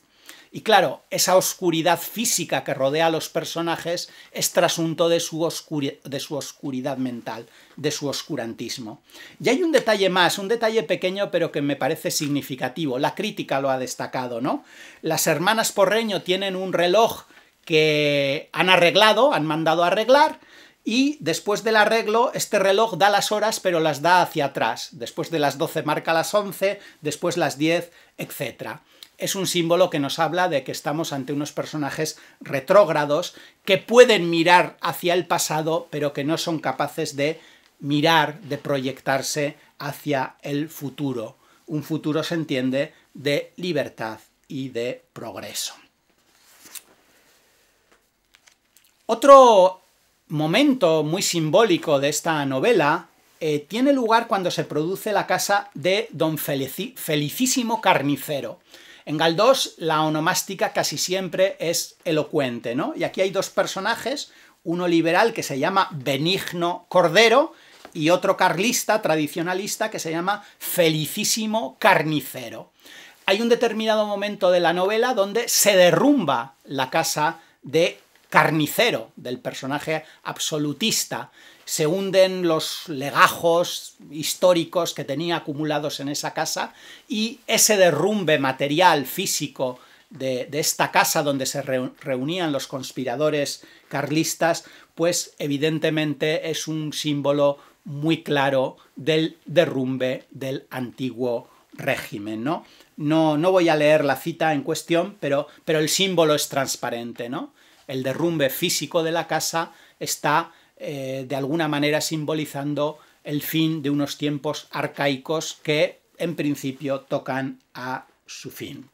y claro, esa oscuridad física que rodea a los personajes es trasunto de su, oscuridad mental, de su oscurantismo. Y hay un detalle más, un detalle pequeño pero que me parece significativo. La crítica lo ha destacado, ¿no? Las hermanas Porreño tienen un reloj que han arreglado, han mandado a arreglar, y después del arreglo, este reloj da las horas, pero las da hacia atrás. Después de las 12 marca las 11, después las 10, etcétera es un símbolo que nos habla de que estamos ante unos personajes retrógrados que pueden mirar hacia el pasado, pero que no son capaces de mirar, de proyectarse hacia el futuro. Un futuro se entiende de libertad y de progreso. Otro momento muy simbólico de esta novela eh, tiene lugar cuando se produce la casa de don Felicísimo Carnicero. En Galdós la onomástica casi siempre es elocuente, ¿no? Y aquí hay dos personajes, uno liberal que se llama Benigno Cordero y otro carlista, tradicionalista, que se llama Felicísimo Carnicero. Hay un determinado momento de la novela donde se derrumba la casa de carnicero del personaje absolutista, se hunden los legajos históricos que tenía acumulados en esa casa y ese derrumbe material, físico, de, de esta casa donde se reunían los conspiradores carlistas, pues evidentemente es un símbolo muy claro del derrumbe del antiguo régimen, ¿no? No, no voy a leer la cita en cuestión, pero, pero el símbolo es transparente, ¿no? el derrumbe físico de la casa está eh, de alguna manera simbolizando el fin de unos tiempos arcaicos que en principio tocan a su fin.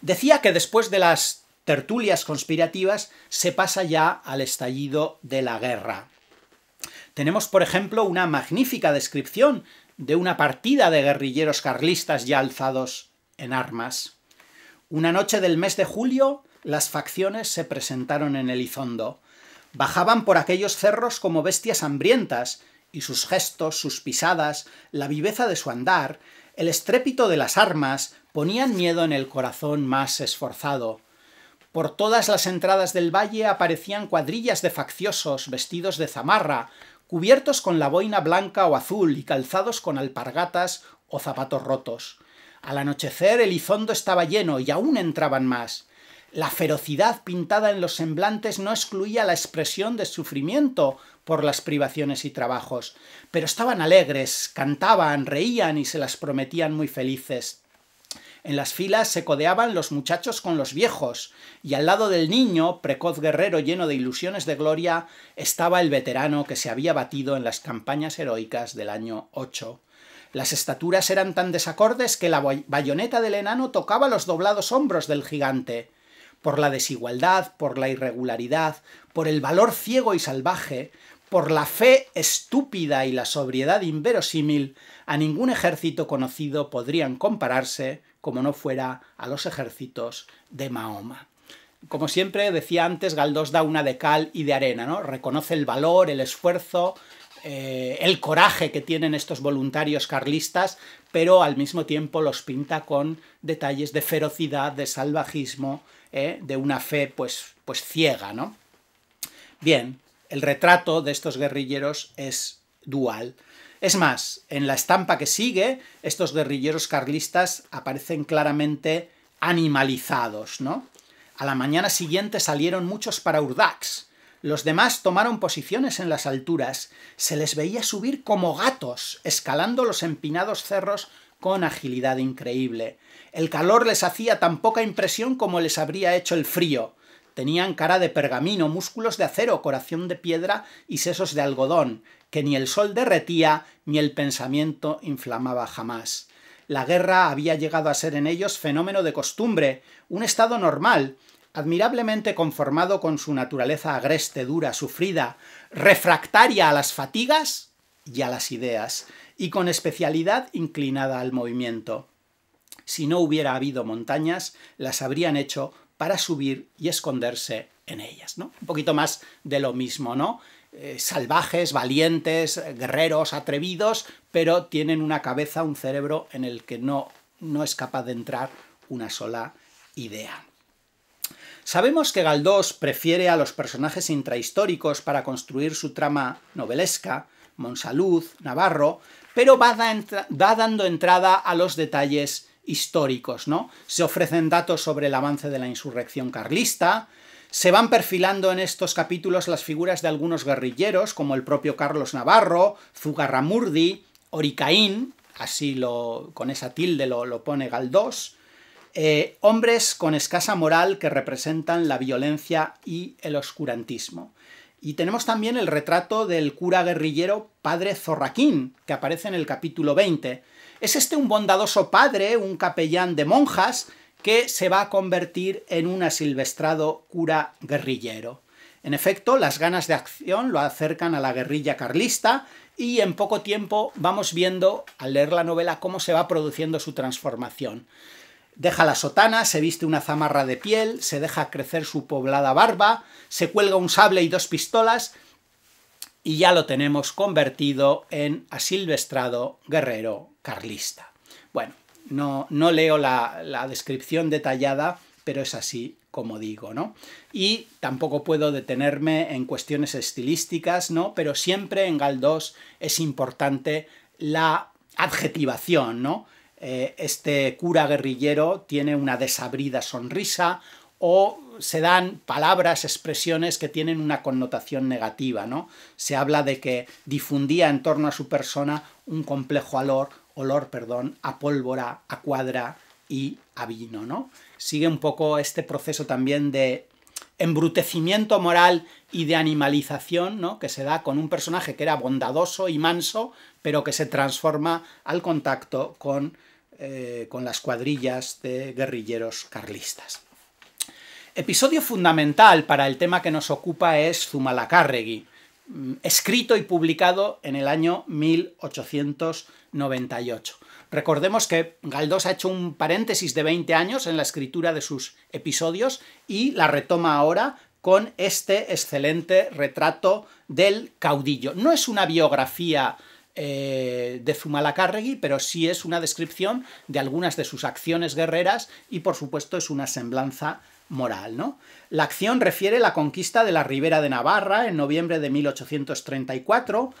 Decía que después de las tertulias conspirativas se pasa ya al estallido de la guerra. Tenemos, por ejemplo, una magnífica descripción de una partida de guerrilleros carlistas ya alzados en armas. Una noche del mes de julio, las facciones se presentaron en Elizondo. Bajaban por aquellos cerros como bestias hambrientas, y sus gestos, sus pisadas, la viveza de su andar, el estrépito de las armas, ponían miedo en el corazón más esforzado. Por todas las entradas del valle aparecían cuadrillas de facciosos vestidos de zamarra, cubiertos con la boina blanca o azul y calzados con alpargatas o zapatos rotos. Al anochecer el Izondo estaba lleno y aún entraban más. La ferocidad pintada en los semblantes no excluía la expresión de sufrimiento por las privaciones y trabajos, pero estaban alegres, cantaban, reían y se las prometían muy felices. En las filas se codeaban los muchachos con los viejos, y al lado del niño, precoz guerrero lleno de ilusiones de gloria, estaba el veterano que se había batido en las campañas heroicas del año 8. Las estaturas eran tan desacordes que la bayoneta del enano tocaba los doblados hombros del gigante por la desigualdad, por la irregularidad, por el valor ciego y salvaje, por la fe estúpida y la sobriedad inverosímil, a ningún ejército conocido podrían compararse como no fuera a los ejércitos de Mahoma. Como siempre decía antes, Galdós da una de cal y de arena, ¿no? Reconoce el valor, el esfuerzo, eh, el coraje que tienen estos voluntarios carlistas, pero al mismo tiempo los pinta con detalles de ferocidad, de salvajismo, ¿eh? de una fe pues, pues ciega, ¿no? Bien, el retrato de estos guerrilleros es dual. Es más, en la estampa que sigue, estos guerrilleros carlistas aparecen claramente animalizados, ¿no? A la mañana siguiente salieron muchos para Urdax. Los demás tomaron posiciones en las alturas. Se les veía subir como gatos, escalando los empinados cerros con agilidad increíble. El calor les hacía tan poca impresión como les habría hecho el frío. Tenían cara de pergamino, músculos de acero, corazón de piedra y sesos de algodón, que ni el sol derretía ni el pensamiento inflamaba jamás. La guerra había llegado a ser en ellos fenómeno de costumbre, un estado normal, admirablemente conformado con su naturaleza agreste, dura, sufrida, refractaria a las fatigas y a las ideas, y con especialidad inclinada al movimiento si no hubiera habido montañas, las habrían hecho para subir y esconderse en ellas, ¿no? Un poquito más de lo mismo, ¿no? Eh, salvajes, valientes, guerreros, atrevidos, pero tienen una cabeza, un cerebro en el que no, no es capaz de entrar una sola idea. Sabemos que Galdós prefiere a los personajes intrahistóricos para construir su trama novelesca, Monsalud, Navarro, pero va dando entrada a los detalles históricos, ¿no? Se ofrecen datos sobre el avance de la insurrección carlista, se van perfilando en estos capítulos las figuras de algunos guerrilleros, como el propio Carlos Navarro, Zugarramurdi, Oricaín, así lo, con esa tilde lo, pone Galdós, eh, hombres con escasa moral que representan la violencia y el oscurantismo. Y tenemos también el retrato del cura guerrillero Padre Zorraquín, que aparece en el capítulo 20, es este un bondadoso padre, un capellán de monjas, que se va a convertir en un asilvestrado cura guerrillero. En efecto, las ganas de acción lo acercan a la guerrilla carlista y en poco tiempo vamos viendo, al leer la novela, cómo se va produciendo su transformación. Deja la sotana, se viste una zamarra de piel, se deja crecer su poblada barba, se cuelga un sable y dos pistolas y ya lo tenemos convertido en asilvestrado guerrero carlista. Bueno, no, no leo la, descripción detallada, pero es así como digo, ¿no? Y tampoco puedo detenerme en cuestiones estilísticas, ¿no? Pero siempre en Galdós es importante la adjetivación, ¿no? Eh, este cura guerrillero tiene una desabrida sonrisa o se dan palabras, expresiones que tienen una connotación negativa, ¿no? Se habla de que difundía en torno a su persona un complejo alor olor, perdón, a pólvora, a cuadra y a vino, ¿no? Sigue un poco este proceso también de embrutecimiento moral y de animalización, ¿no? Que se da con un personaje que era bondadoso y manso, pero que se transforma al contacto con, eh, las cuadrillas de guerrilleros carlistas. Episodio fundamental para el tema que nos ocupa es Zumalacárregui, mm, escrito y publicado en el año 1800 98. Recordemos que Galdós ha hecho un paréntesis de 20 años en la escritura de sus episodios y la retoma ahora con este excelente retrato del caudillo. No es una biografía eh, de Zumalacárregui, pero sí es una descripción de algunas de sus acciones guerreras y por supuesto es una semblanza moral. ¿no? La acción refiere la conquista de la Ribera de Navarra en noviembre de 1834,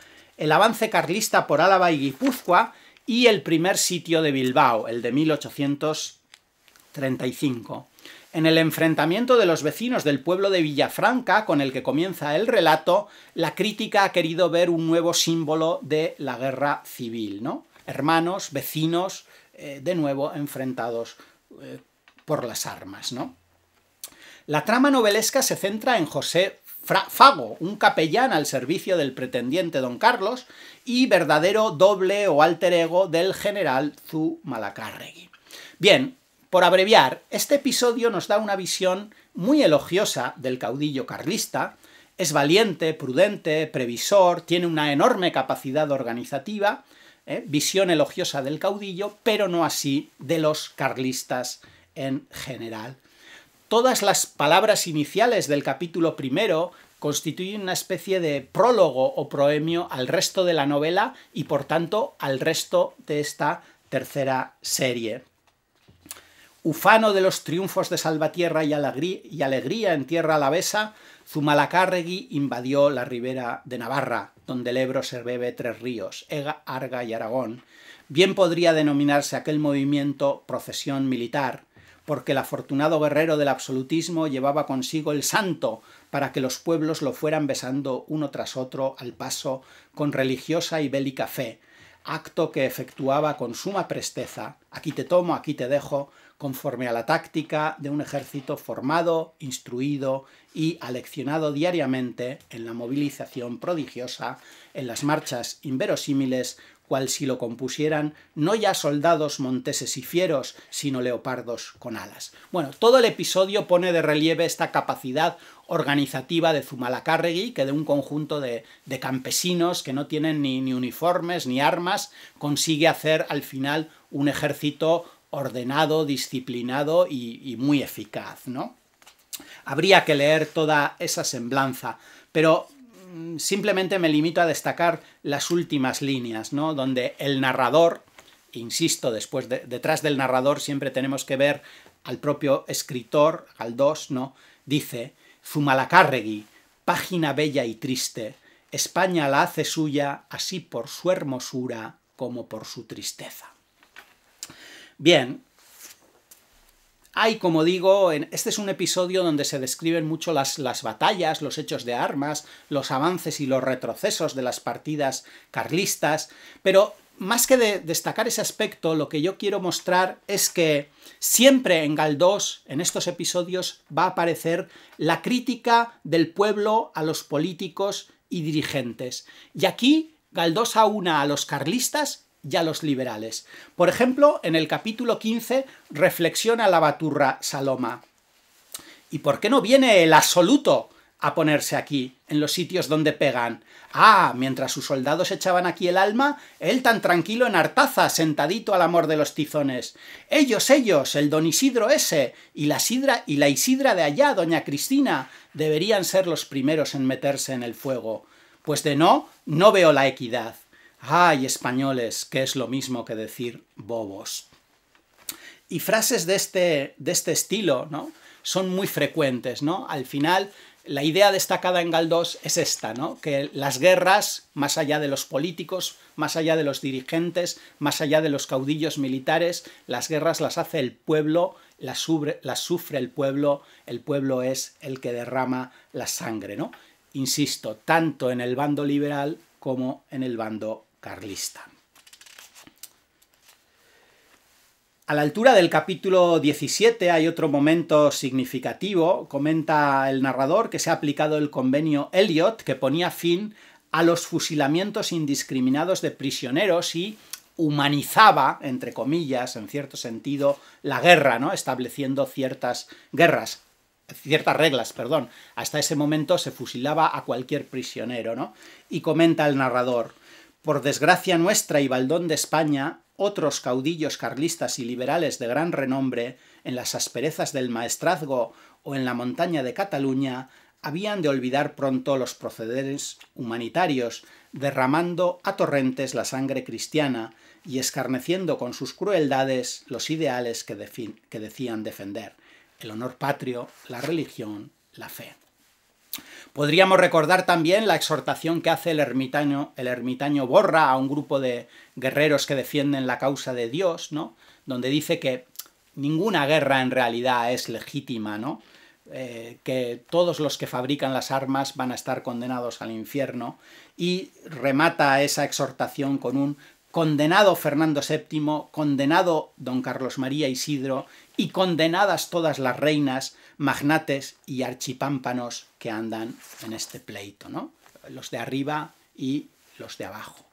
el avance carlista por Álava y Guipúzcoa y el primer sitio de Bilbao, el de 1835. En el enfrentamiento de los vecinos del pueblo de Villafranca, con el que comienza el relato, la crítica ha querido ver un nuevo símbolo de la guerra civil, ¿no? Hermanos, vecinos, eh, de nuevo enfrentados eh, por las armas, La trama novelesca se centra en José fago, un capellán al servicio del pretendiente don Carlos y verdadero doble o alter ego del general Zu Malacárregui. Bien, por abreviar, este episodio nos da una visión muy elogiosa del caudillo carlista. Es valiente, prudente, previsor, tiene una enorme capacidad organizativa, ¿eh? visión elogiosa del caudillo, pero no así de los carlistas en general todas las palabras iniciales del capítulo primero constituyen una especie de prólogo o proemio al resto de la novela y por tanto al resto de esta tercera serie. Ufano de los triunfos de Salvatierra y, alegría en tierra alavesa, Zumalacárregui invadió la ribera de Navarra, donde el Ebro se bebe tres ríos, Ega, Arga y Aragón. Bien podría denominarse aquel movimiento procesión militar, porque el afortunado guerrero del absolutismo llevaba consigo el santo para que los pueblos lo fueran besando uno tras otro al paso con religiosa y bélica fe, acto que efectuaba con suma presteza, aquí te tomo, aquí te dejo, conforme a la táctica de un ejército formado, instruido y aleccionado diariamente en la movilización prodigiosa, en las marchas inverosímiles cual si lo compusieran no ya soldados monteses y fieros, sino leopardos con alas. Bueno, todo el episodio pone de relieve esta capacidad organizativa de Zumalacárregui, que de un conjunto de, de campesinos que no tienen ni, uniformes ni armas, consigue hacer al final un ejército ordenado, disciplinado y, y, muy eficaz, ¿no? Habría que leer toda esa semblanza, pero Mm, simplemente me limito a destacar las últimas líneas, ¿no? donde el narrador, insisto, después de, detrás del narrador siempre tenemos que ver al propio escritor, al Galdós, ¿no? dice, Zumalacárregui, página bella y triste, España la hace suya así por su hermosura como por su tristeza. Bien, hay, ah, como digo, este es un episodio donde se describen mucho las, las batallas, los hechos de armas, los avances y los retrocesos de las partidas carlistas, pero más que de destacar ese aspecto, lo que yo quiero mostrar es que siempre en Galdós, en estos episodios, va a aparecer la crítica del pueblo a los políticos y dirigentes. Y aquí Galdós aúna a los carlistas ya los liberales. Por ejemplo, en el capítulo 15 reflexiona la baturra Saloma. ¿Y por qué no viene el absoluto a ponerse aquí, en los sitios donde pegan? Ah, mientras sus soldados echaban aquí el alma, él tan tranquilo en Artaza, sentadito al amor de los tizones. Ellos, ellos, el don Isidro ese, y la, sidra, y la Isidra de allá, doña Cristina, deberían ser los primeros en meterse en el fuego. Pues de no, no veo la equidad. ¡Ay, españoles! que es lo mismo que decir bobos. Y frases de este, de este estilo, ¿no? Son muy frecuentes, ¿no? Al final, la idea destacada en Galdós es esta, ¿no? Que las guerras, más allá de los políticos, más allá de los dirigentes, más allá de los caudillos militares, las guerras las hace el pueblo, las, sufre, sufre el pueblo, el pueblo es el que derrama la sangre, ¿no? Insisto, tanto en el bando liberal como en el bando a la altura del capítulo 17 hay otro momento significativo, comenta el narrador, que se ha aplicado el convenio Elliot, que ponía fin a los fusilamientos indiscriminados de prisioneros y humanizaba, entre comillas, en cierto sentido, la guerra, ¿no? estableciendo ciertas guerras, ciertas reglas, perdón. Hasta ese momento se fusilaba a cualquier prisionero, ¿no? Y comenta el narrador, por desgracia nuestra y baldón de España, otros caudillos carlistas y liberales de gran renombre, en las asperezas del maestrazgo o en la montaña de Cataluña, habían de olvidar pronto los procederes humanitarios, derramando a torrentes la sangre cristiana y escarneciendo con sus crueldades los ideales que, que decían defender, el honor patrio, la religión, la fe. Podríamos recordar también la exhortación que hace el ermitaño, el ermitaño Borra a un grupo de guerreros que defienden la causa de Dios, ¿no? donde dice que ninguna guerra en realidad es legítima, ¿no? Eh, que todos los que fabrican las armas van a estar condenados al infierno y remata esa exhortación con un condenado Fernando VII, condenado don Carlos María Isidro y condenadas todas las reinas, magnates y archipámpanos que andan en este pleito, ¿no? Los de arriba y los de abajo.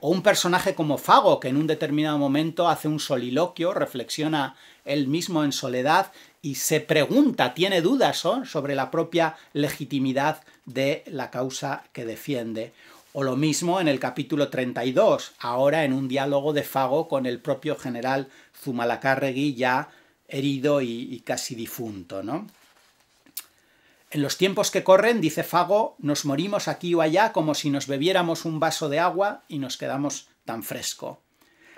O un personaje como Fago, que en un determinado momento hace un soliloquio, reflexiona él mismo en soledad y se pregunta, tiene dudas sobre la propia legitimidad de la causa que defiende. O lo mismo en el capítulo 32, ahora en un diálogo de Fago con el propio general Zumalacárregui ya herido y, casi difunto, ¿no? En los tiempos que corren, dice Fago, nos morimos aquí o allá como si nos bebiéramos un vaso de agua y nos quedamos tan fresco.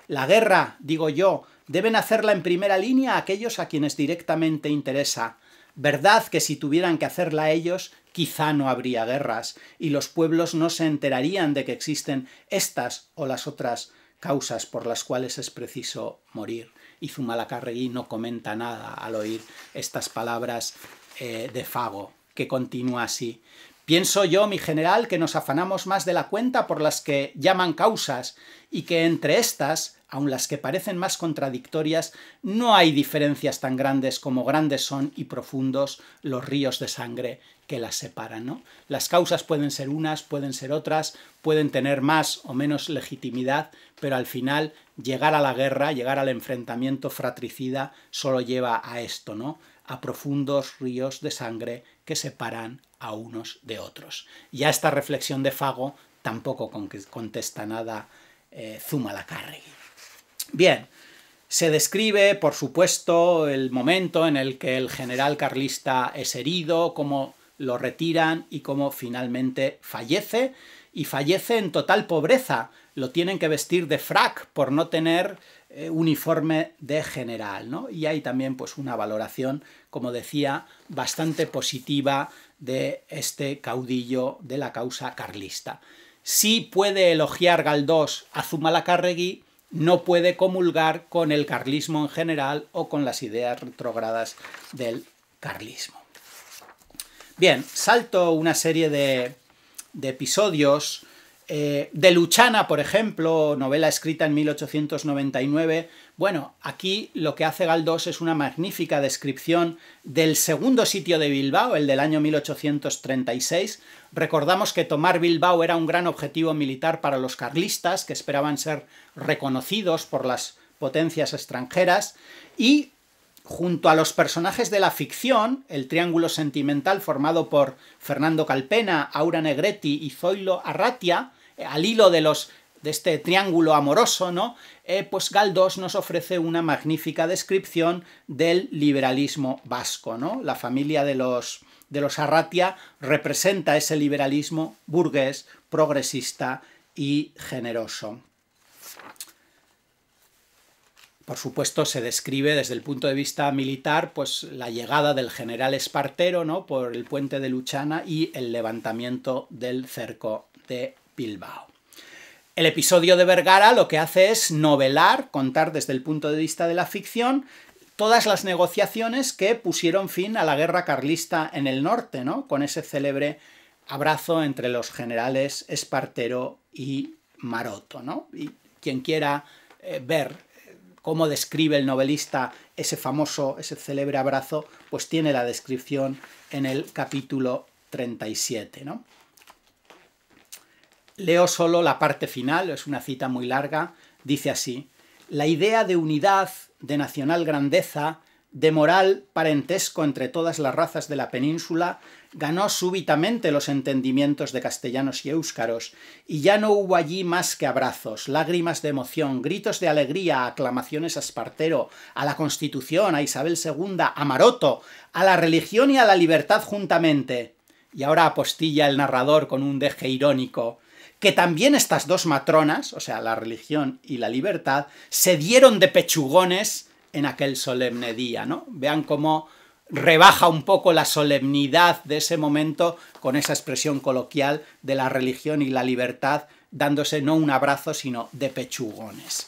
La guerra, digo yo, deben hacerla en primera línea aquellos a quienes directamente interesa. Verdad que si tuvieran que hacerla ellos, quizá no habría guerras, y los pueblos no se enterarían de que existen estas o las otras causas por las cuales es preciso morir y Zumalacárregui no comenta nada al oír estas palabras eh, de Fago, que continúa así. Pienso yo, mi general, que nos afanamos más de la cuenta por las que llaman causas y que entre estas, aun las que parecen más contradictorias, no hay diferencias tan grandes como grandes son y profundos los ríos de sangre que las separan. ¿no? Las causas pueden ser unas, pueden ser otras, pueden tener más o menos legitimidad, pero al final llegar a la guerra, llegar al enfrentamiento fratricida, solo lleva a esto, ¿no? a profundos ríos de sangre que separan a unos de otros. a esta reflexión de Fago tampoco contesta nada eh, Zumalacárregui. Bien, se describe, por supuesto, el momento en el que el general carlista es herido, como lo retiran y cómo finalmente fallece. Y fallece en total pobreza. Lo tienen que vestir de frac por no tener eh, uniforme de general. Y hay también pues, una valoración, como decía, bastante positiva de este caudillo de la causa carlista. Si puede elogiar Galdós a Zumalacárregui, no puede comulgar con el carlismo en general o con las ideas retrógradas del carlismo. Bien, salto una serie de, episodios. Eh, de Luchana, por ejemplo, novela escrita en 1899. Bueno, aquí lo que hace Galdós es una magnífica descripción del segundo sitio de Bilbao, el del año 1836. Recordamos que tomar Bilbao era un gran objetivo militar para los carlistas, que esperaban ser reconocidos por las potencias extranjeras, y junto a los personajes de la ficción, el triángulo sentimental formado por Fernando Calpena, Aura Negretti y Zoilo Arratia, eh, al hilo de este triángulo amoroso, ¿no? Eh, pues Galdós nos ofrece una magnífica descripción del liberalismo vasco, ¿no? La familia de los Arratia representa ese liberalismo burgués, progresista y generoso. Por supuesto, se describe desde el punto de vista militar pues, la llegada del general Espartero ¿no? por el puente de Luchana y el levantamiento del cerco de Bilbao. El episodio de Vergara lo que hace es novelar, contar desde el punto de vista de la ficción, todas las negociaciones que pusieron fin a la guerra carlista en el norte, ¿no? con ese célebre abrazo entre los generales Espartero y Maroto. ¿no? Y quien quiera eh, ver cómo describe el novelista ese famoso, ese célebre abrazo, pues tiene la descripción en el capítulo 37. ¿no? Leo solo la parte final, es una cita muy larga, dice así, la idea de unidad, de nacional grandeza, de moral parentesco entre todas las razas de la península, ganó súbitamente los entendimientos de castellanos y éuscaros, y ya no hubo allí más que abrazos, lágrimas de emoción, gritos de alegría, aclamaciones a Espartero, a la Constitución, a Isabel II, a Maroto, a la religión y a la libertad juntamente. Y ahora apostilla el narrador con un deje irónico que también estas dos matronas, o sea, la religión y la libertad, se dieron de pechugones en aquel solemne día, ¿no? Vean cómo rebaja un poco la solemnidad de ese momento con esa expresión coloquial de la religión y la libertad, dándose no un abrazo, sino de pechugones.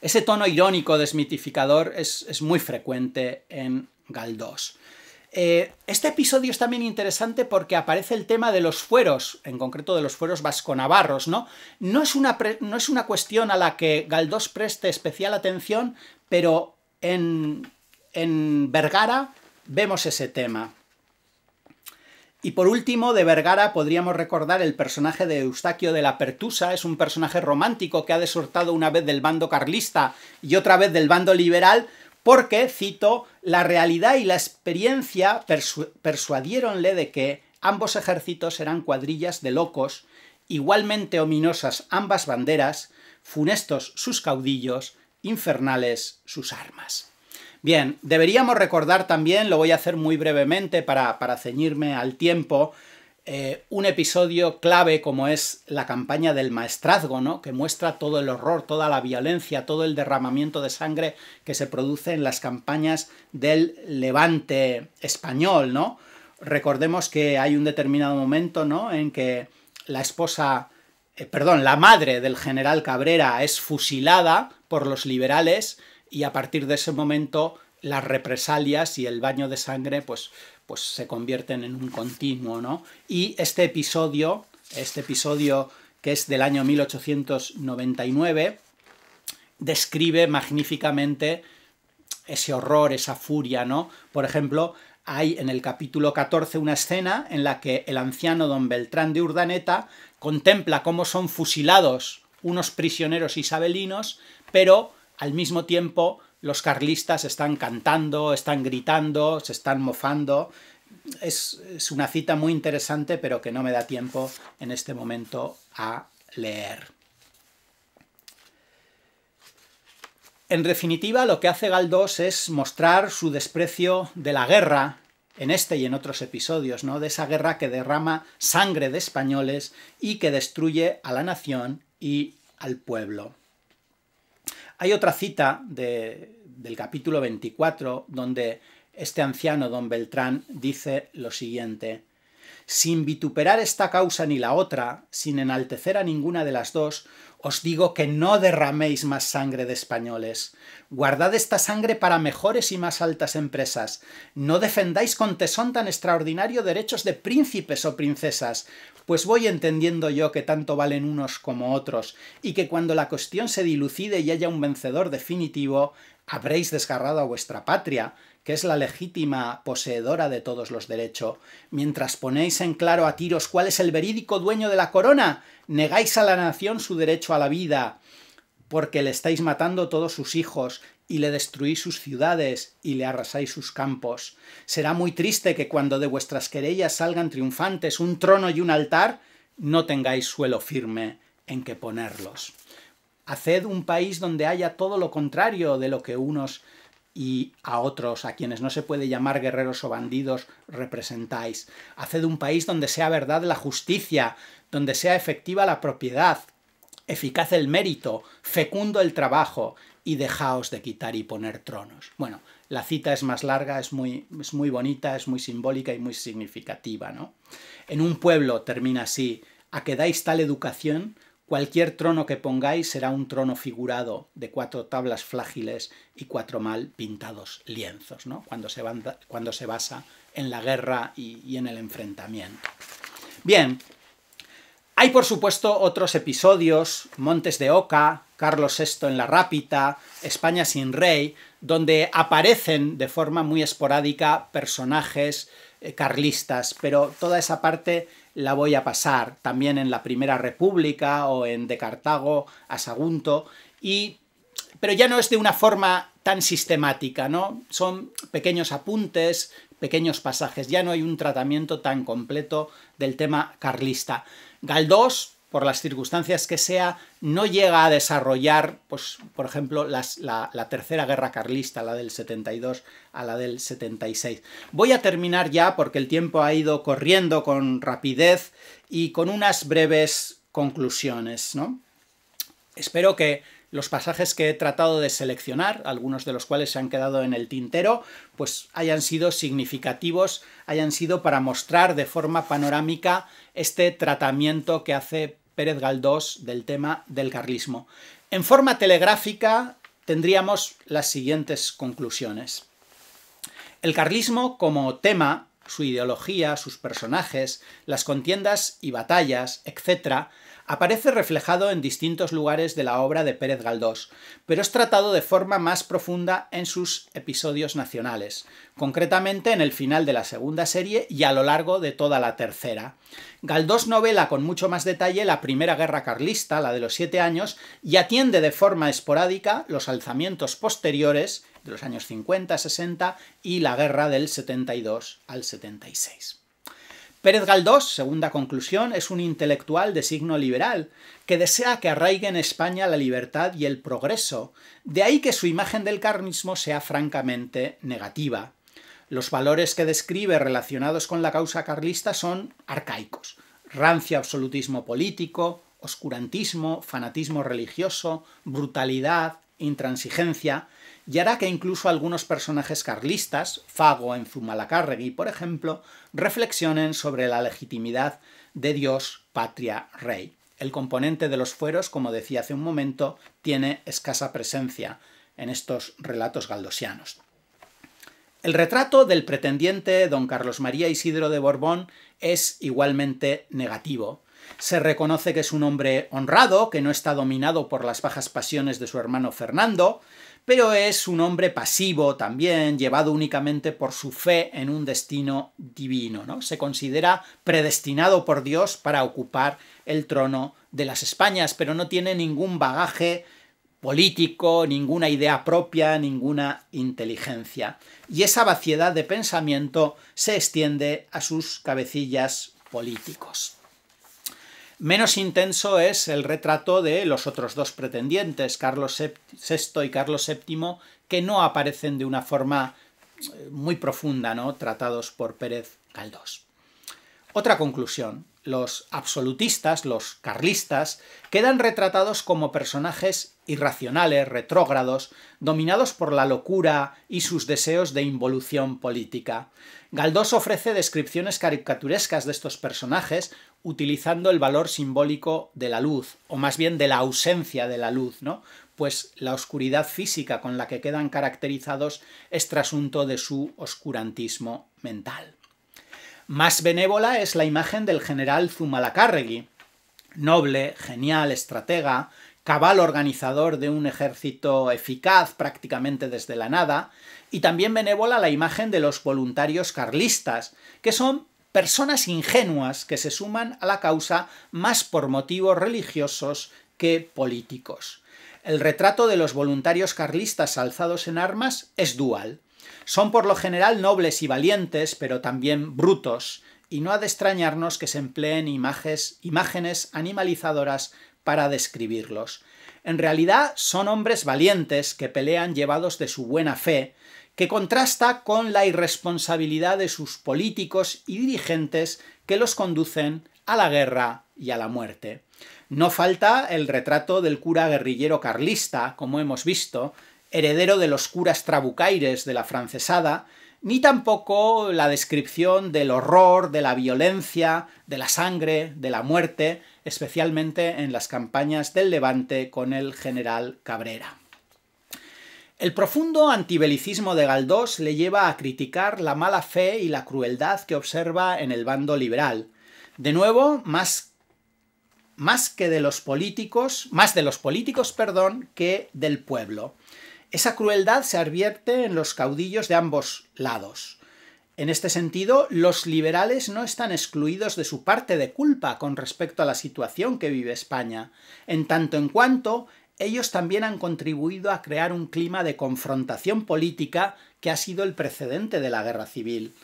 Ese tono irónico desmitificador es, es muy frecuente en Galdós. Eh, este episodio es también interesante porque aparece el tema de los fueros, en concreto de los fueros vasconavarros, ¿no? No es, una no es una cuestión a la que Galdós preste especial atención, pero en, Vergara vemos ese tema. Y por último, de Vergara podríamos recordar el personaje de Eustaquio de la Pertusa, es un personaje romántico que ha deshortado una vez del bando carlista y otra vez del bando liberal, porque, cito, la realidad y la experiencia persuadieronle persuadiéronle de que ambos ejércitos eran cuadrillas de locos, igualmente ominosas ambas banderas, funestos sus caudillos, infernales sus armas. Bien, deberíamos recordar también, lo voy a hacer muy brevemente para, para ceñirme al tiempo, eh, un episodio clave como es la campaña del maestrazgo, ¿no? que muestra todo el horror, toda la violencia, todo el derramamiento de sangre que se produce en las campañas del levante español. ¿no? Recordemos que hay un determinado momento ¿no? en que la esposa, eh, perdón, la madre del general Cabrera es fusilada por los liberales y a partir de ese momento las represalias y el baño de sangre pues pues se convierten en un continuo, ¿no? Y este episodio, este episodio que es del año 1899, describe magníficamente ese horror, esa furia, ¿no? Por ejemplo, hay en el capítulo 14 una escena en la que el anciano don Beltrán de Urdaneta contempla cómo son fusilados unos prisioneros isabelinos, pero al mismo tiempo los carlistas están cantando, están gritando, se están mofando. Es, una cita muy interesante, pero que no me da tiempo en este momento a leer. En definitiva, lo que hace Galdós es mostrar su desprecio de la guerra, en este y en otros episodios, ¿no? de esa guerra que derrama sangre de españoles y que destruye a la nación y al pueblo. Hay otra cita del capítulo 24 donde este anciano don Beltrán dice lo siguiente, sin vituperar esta causa ni la otra, sin enaltecer a ninguna de las dos, os digo que no derraméis más sangre de españoles. Guardad esta sangre para mejores y más altas empresas. No defendáis con tesón tan extraordinario derechos de príncipes o princesas, pues voy entendiendo yo que tanto valen unos como otros, y que cuando la cuestión se dilucide y haya un vencedor definitivo, habréis desgarrado a vuestra patria, que es la legítima poseedora de todos los derechos, mientras ponéis en claro a tiros cuál es el verídico dueño de la corona, negáis a la nación su derecho a la vida, porque le estáis matando todos sus hijos y le destruís sus ciudades y le arrasáis sus campos. Será muy triste que cuando de vuestras querellas salgan triunfantes un trono y un altar, no tengáis suelo firme en que ponerlos. Haced un país donde haya todo lo contrario de lo que unos y a otros, a quienes no se puede llamar guerreros o bandidos, representáis. Haced un país donde sea verdad la justicia, donde sea efectiva la propiedad, eficaz el mérito, fecundo el trabajo, y dejaos de quitar y poner tronos. Bueno, la cita es más larga, es muy, muy bonita, es muy simbólica y muy significativa, ¿no? En un pueblo termina así, a que dais tal educación, cualquier trono que pongáis será un trono figurado de cuatro tablas flágiles y cuatro mal pintados lienzos, ¿no? Cuando se, basa en la guerra y en el enfrentamiento. Bien, hay por supuesto otros episodios, Montes de Oca, Carlos VI en la Rápita, España sin rey, donde aparecen de forma muy esporádica personajes eh, carlistas, pero toda esa parte la voy a pasar también en la Primera República o en de Cartago a Sagunto, y... pero ya no es de una forma tan sistemática, ¿no? Son pequeños apuntes, pequeños pasajes, ya no hay un tratamiento tan completo del tema carlista. Galdós por las circunstancias que sea, no llega a desarrollar, pues, por ejemplo, la, tercera guerra carlista, la del 72 a la del 76. Voy a terminar ya porque el tiempo ha ido corriendo con rapidez y con unas breves conclusiones, ¿no? Espero que los pasajes que he tratado de seleccionar, algunos de los cuales se han quedado en el tintero, pues hayan sido significativos, hayan sido para mostrar de forma panorámica este tratamiento que hace Pérez Galdós del tema del carlismo. En forma telegráfica tendríamos las siguientes conclusiones. El carlismo como tema, su ideología, sus personajes, las contiendas y batallas, etc., Aparece reflejado en distintos lugares de la obra de Pérez Galdós, pero es tratado de forma más profunda en sus episodios nacionales, concretamente en el final de la segunda serie y a lo largo de toda la tercera. Galdós novela con mucho más detalle la Primera Guerra Carlista, la de los siete años, y atiende de forma esporádica los alzamientos posteriores de los años 50, 60 y la guerra del 72 al 76. Pérez Galdós, segunda conclusión, es un intelectual de signo liberal que desea que arraigue en España la libertad y el progreso, de ahí que su imagen del carnismo sea francamente negativa. Los valores que describe relacionados con la causa carlista son arcaicos, Rancia absolutismo político, oscurantismo, fanatismo religioso, brutalidad, intransigencia, y hará que incluso algunos personajes carlistas, Fago en Zumalacárregui, por ejemplo, reflexionen sobre la legitimidad de Dios, patria, rey. El componente de los fueros, como decía hace un momento, tiene escasa presencia en estos relatos galdosianos. El retrato del pretendiente don Carlos María Isidro de Borbón es igualmente negativo. Se reconoce que es un hombre honrado, que no está dominado por las bajas pasiones de su hermano Fernando, pero es un hombre pasivo también, llevado únicamente por su fe en un destino divino. ¿no? Se considera predestinado por Dios para ocupar el trono de las Españas, pero no tiene ningún bagaje político, ninguna idea propia, ninguna inteligencia. Y esa vaciedad de pensamiento se extiende a sus cabecillas políticos. Menos intenso es el retrato de los otros dos pretendientes, Carlos VI y Carlos VII, que no aparecen de una forma eh, muy profunda, ¿no? tratados por Pérez Caldós. Otra conclusión, los absolutistas, los carlistas, quedan retratados como personajes irracionales, retrógrados, dominados por la locura y sus deseos de involución política. Galdós ofrece descripciones caricaturescas de estos personajes utilizando el valor simbólico de la luz, o más bien de la ausencia de la luz, ¿no? Pues la oscuridad física con la que quedan caracterizados es este trasunto de su oscurantismo mental. Más benévola es la imagen del general Zumalacárregui, noble, genial, estratega, cabal organizador de un ejército eficaz prácticamente desde la nada, y también benévola la imagen de los voluntarios carlistas, que son personas ingenuas que se suman a la causa más por motivos religiosos que políticos. El retrato de los voluntarios carlistas alzados en armas es dual. Son por lo general nobles y valientes, pero también brutos, y no ha de extrañarnos que se empleen imágenes, animalizadoras para describirlos. En realidad son hombres valientes que pelean llevados de su buena fe, que contrasta con la irresponsabilidad de sus políticos y dirigentes que los conducen a la guerra y a la muerte. No falta el retrato del cura guerrillero carlista, como hemos visto, heredero de los curas trabucaires de la francesada, ni tampoco la descripción del horror, de la violencia, de la sangre, de la muerte, especialmente en las campañas del Levante con el general Cabrera. El profundo antibelicismo de Galdós le lleva a criticar la mala fe y la crueldad que observa en el bando liberal. De nuevo, más, más que de los políticos, más de los políticos, perdón, que del pueblo. Esa crueldad se advierte en los caudillos de ambos lados. En este sentido, los liberales no están excluidos de su parte de culpa con respecto a la situación que vive España, en tanto en cuanto ellos también han contribuido a crear un clima de confrontación política que ha sido el precedente de la guerra civil.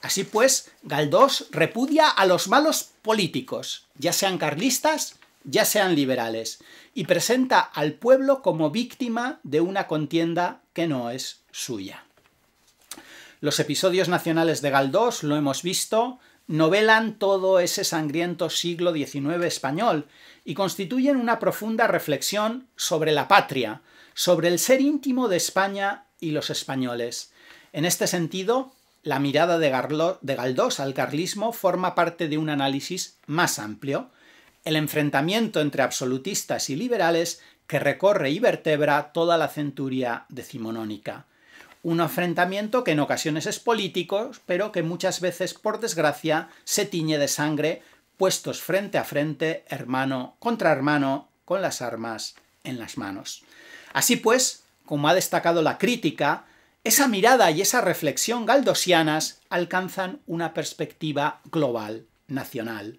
Así pues, Galdós repudia a los malos políticos, ya sean carlistas ya sean liberales, y presenta al pueblo como víctima de una contienda que no es suya. Los episodios nacionales de Galdós, lo hemos visto, novelan todo ese sangriento siglo XIX español y constituyen una profunda reflexión sobre la patria, sobre el ser íntimo de España y los españoles. En este sentido, la mirada de, Galdós al carlismo forma parte de un análisis más amplio, el enfrentamiento entre absolutistas y liberales que recorre y vertebra toda la centuria decimonónica. Un enfrentamiento que en ocasiones es político, pero que muchas veces, por desgracia, se tiñe de sangre, puestos frente a frente, hermano contra hermano, con las armas en las manos. Así pues, como ha destacado la crítica, esa mirada y esa reflexión galdosianas alcanzan una perspectiva global, nacional.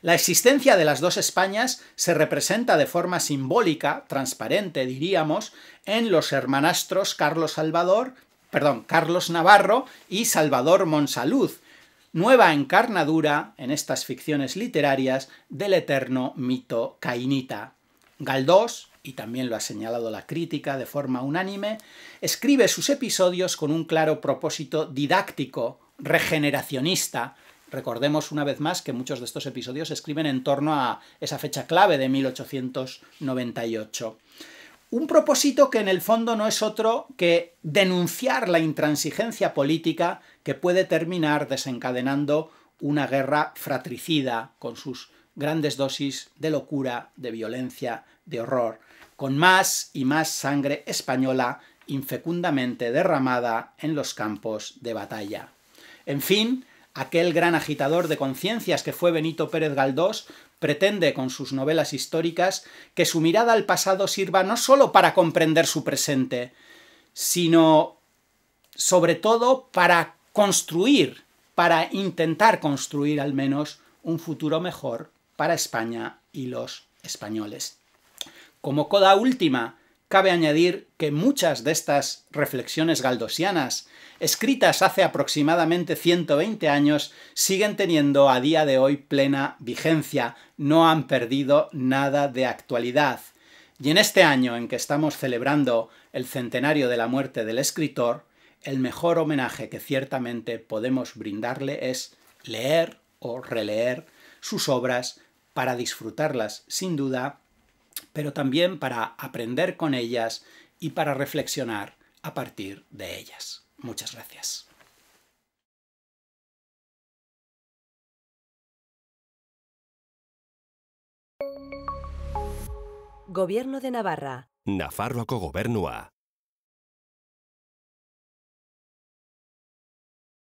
La existencia de las dos Españas se representa de forma simbólica, transparente diríamos, en los hermanastros Carlos Salvador, perdón, Carlos Navarro y Salvador Monsalud, nueva encarnadura en estas ficciones literarias del eterno mito cainita. Galdós, y también lo ha señalado la crítica de forma unánime, escribe sus episodios con un claro propósito didáctico, regeneracionista, Recordemos una vez más que muchos de estos episodios se escriben en torno a esa fecha clave de 1898. Un propósito que en el fondo no es otro que denunciar la intransigencia política que puede terminar desencadenando una guerra fratricida con sus grandes dosis de locura, de violencia, de horror, con más y más sangre española infecundamente derramada en los campos de batalla. En fin, aquel gran agitador de conciencias que fue Benito Pérez Galdós, pretende con sus novelas históricas que su mirada al pasado sirva no sólo para comprender su presente, sino sobre todo para construir, para intentar construir al menos un futuro mejor para España y los españoles. Como coda última, cabe añadir que muchas de estas reflexiones galdosianas escritas hace aproximadamente 120 años, siguen teniendo a día de hoy plena vigencia, no han perdido nada de actualidad. Y en este año en que estamos celebrando el centenario de la muerte del escritor, el mejor homenaje que ciertamente podemos brindarle es leer o releer sus obras para disfrutarlas sin duda, pero también para aprender con ellas y para reflexionar a partir de ellas. Muchas gracias. Gobierno de Navarra. Nafarroako gobernua.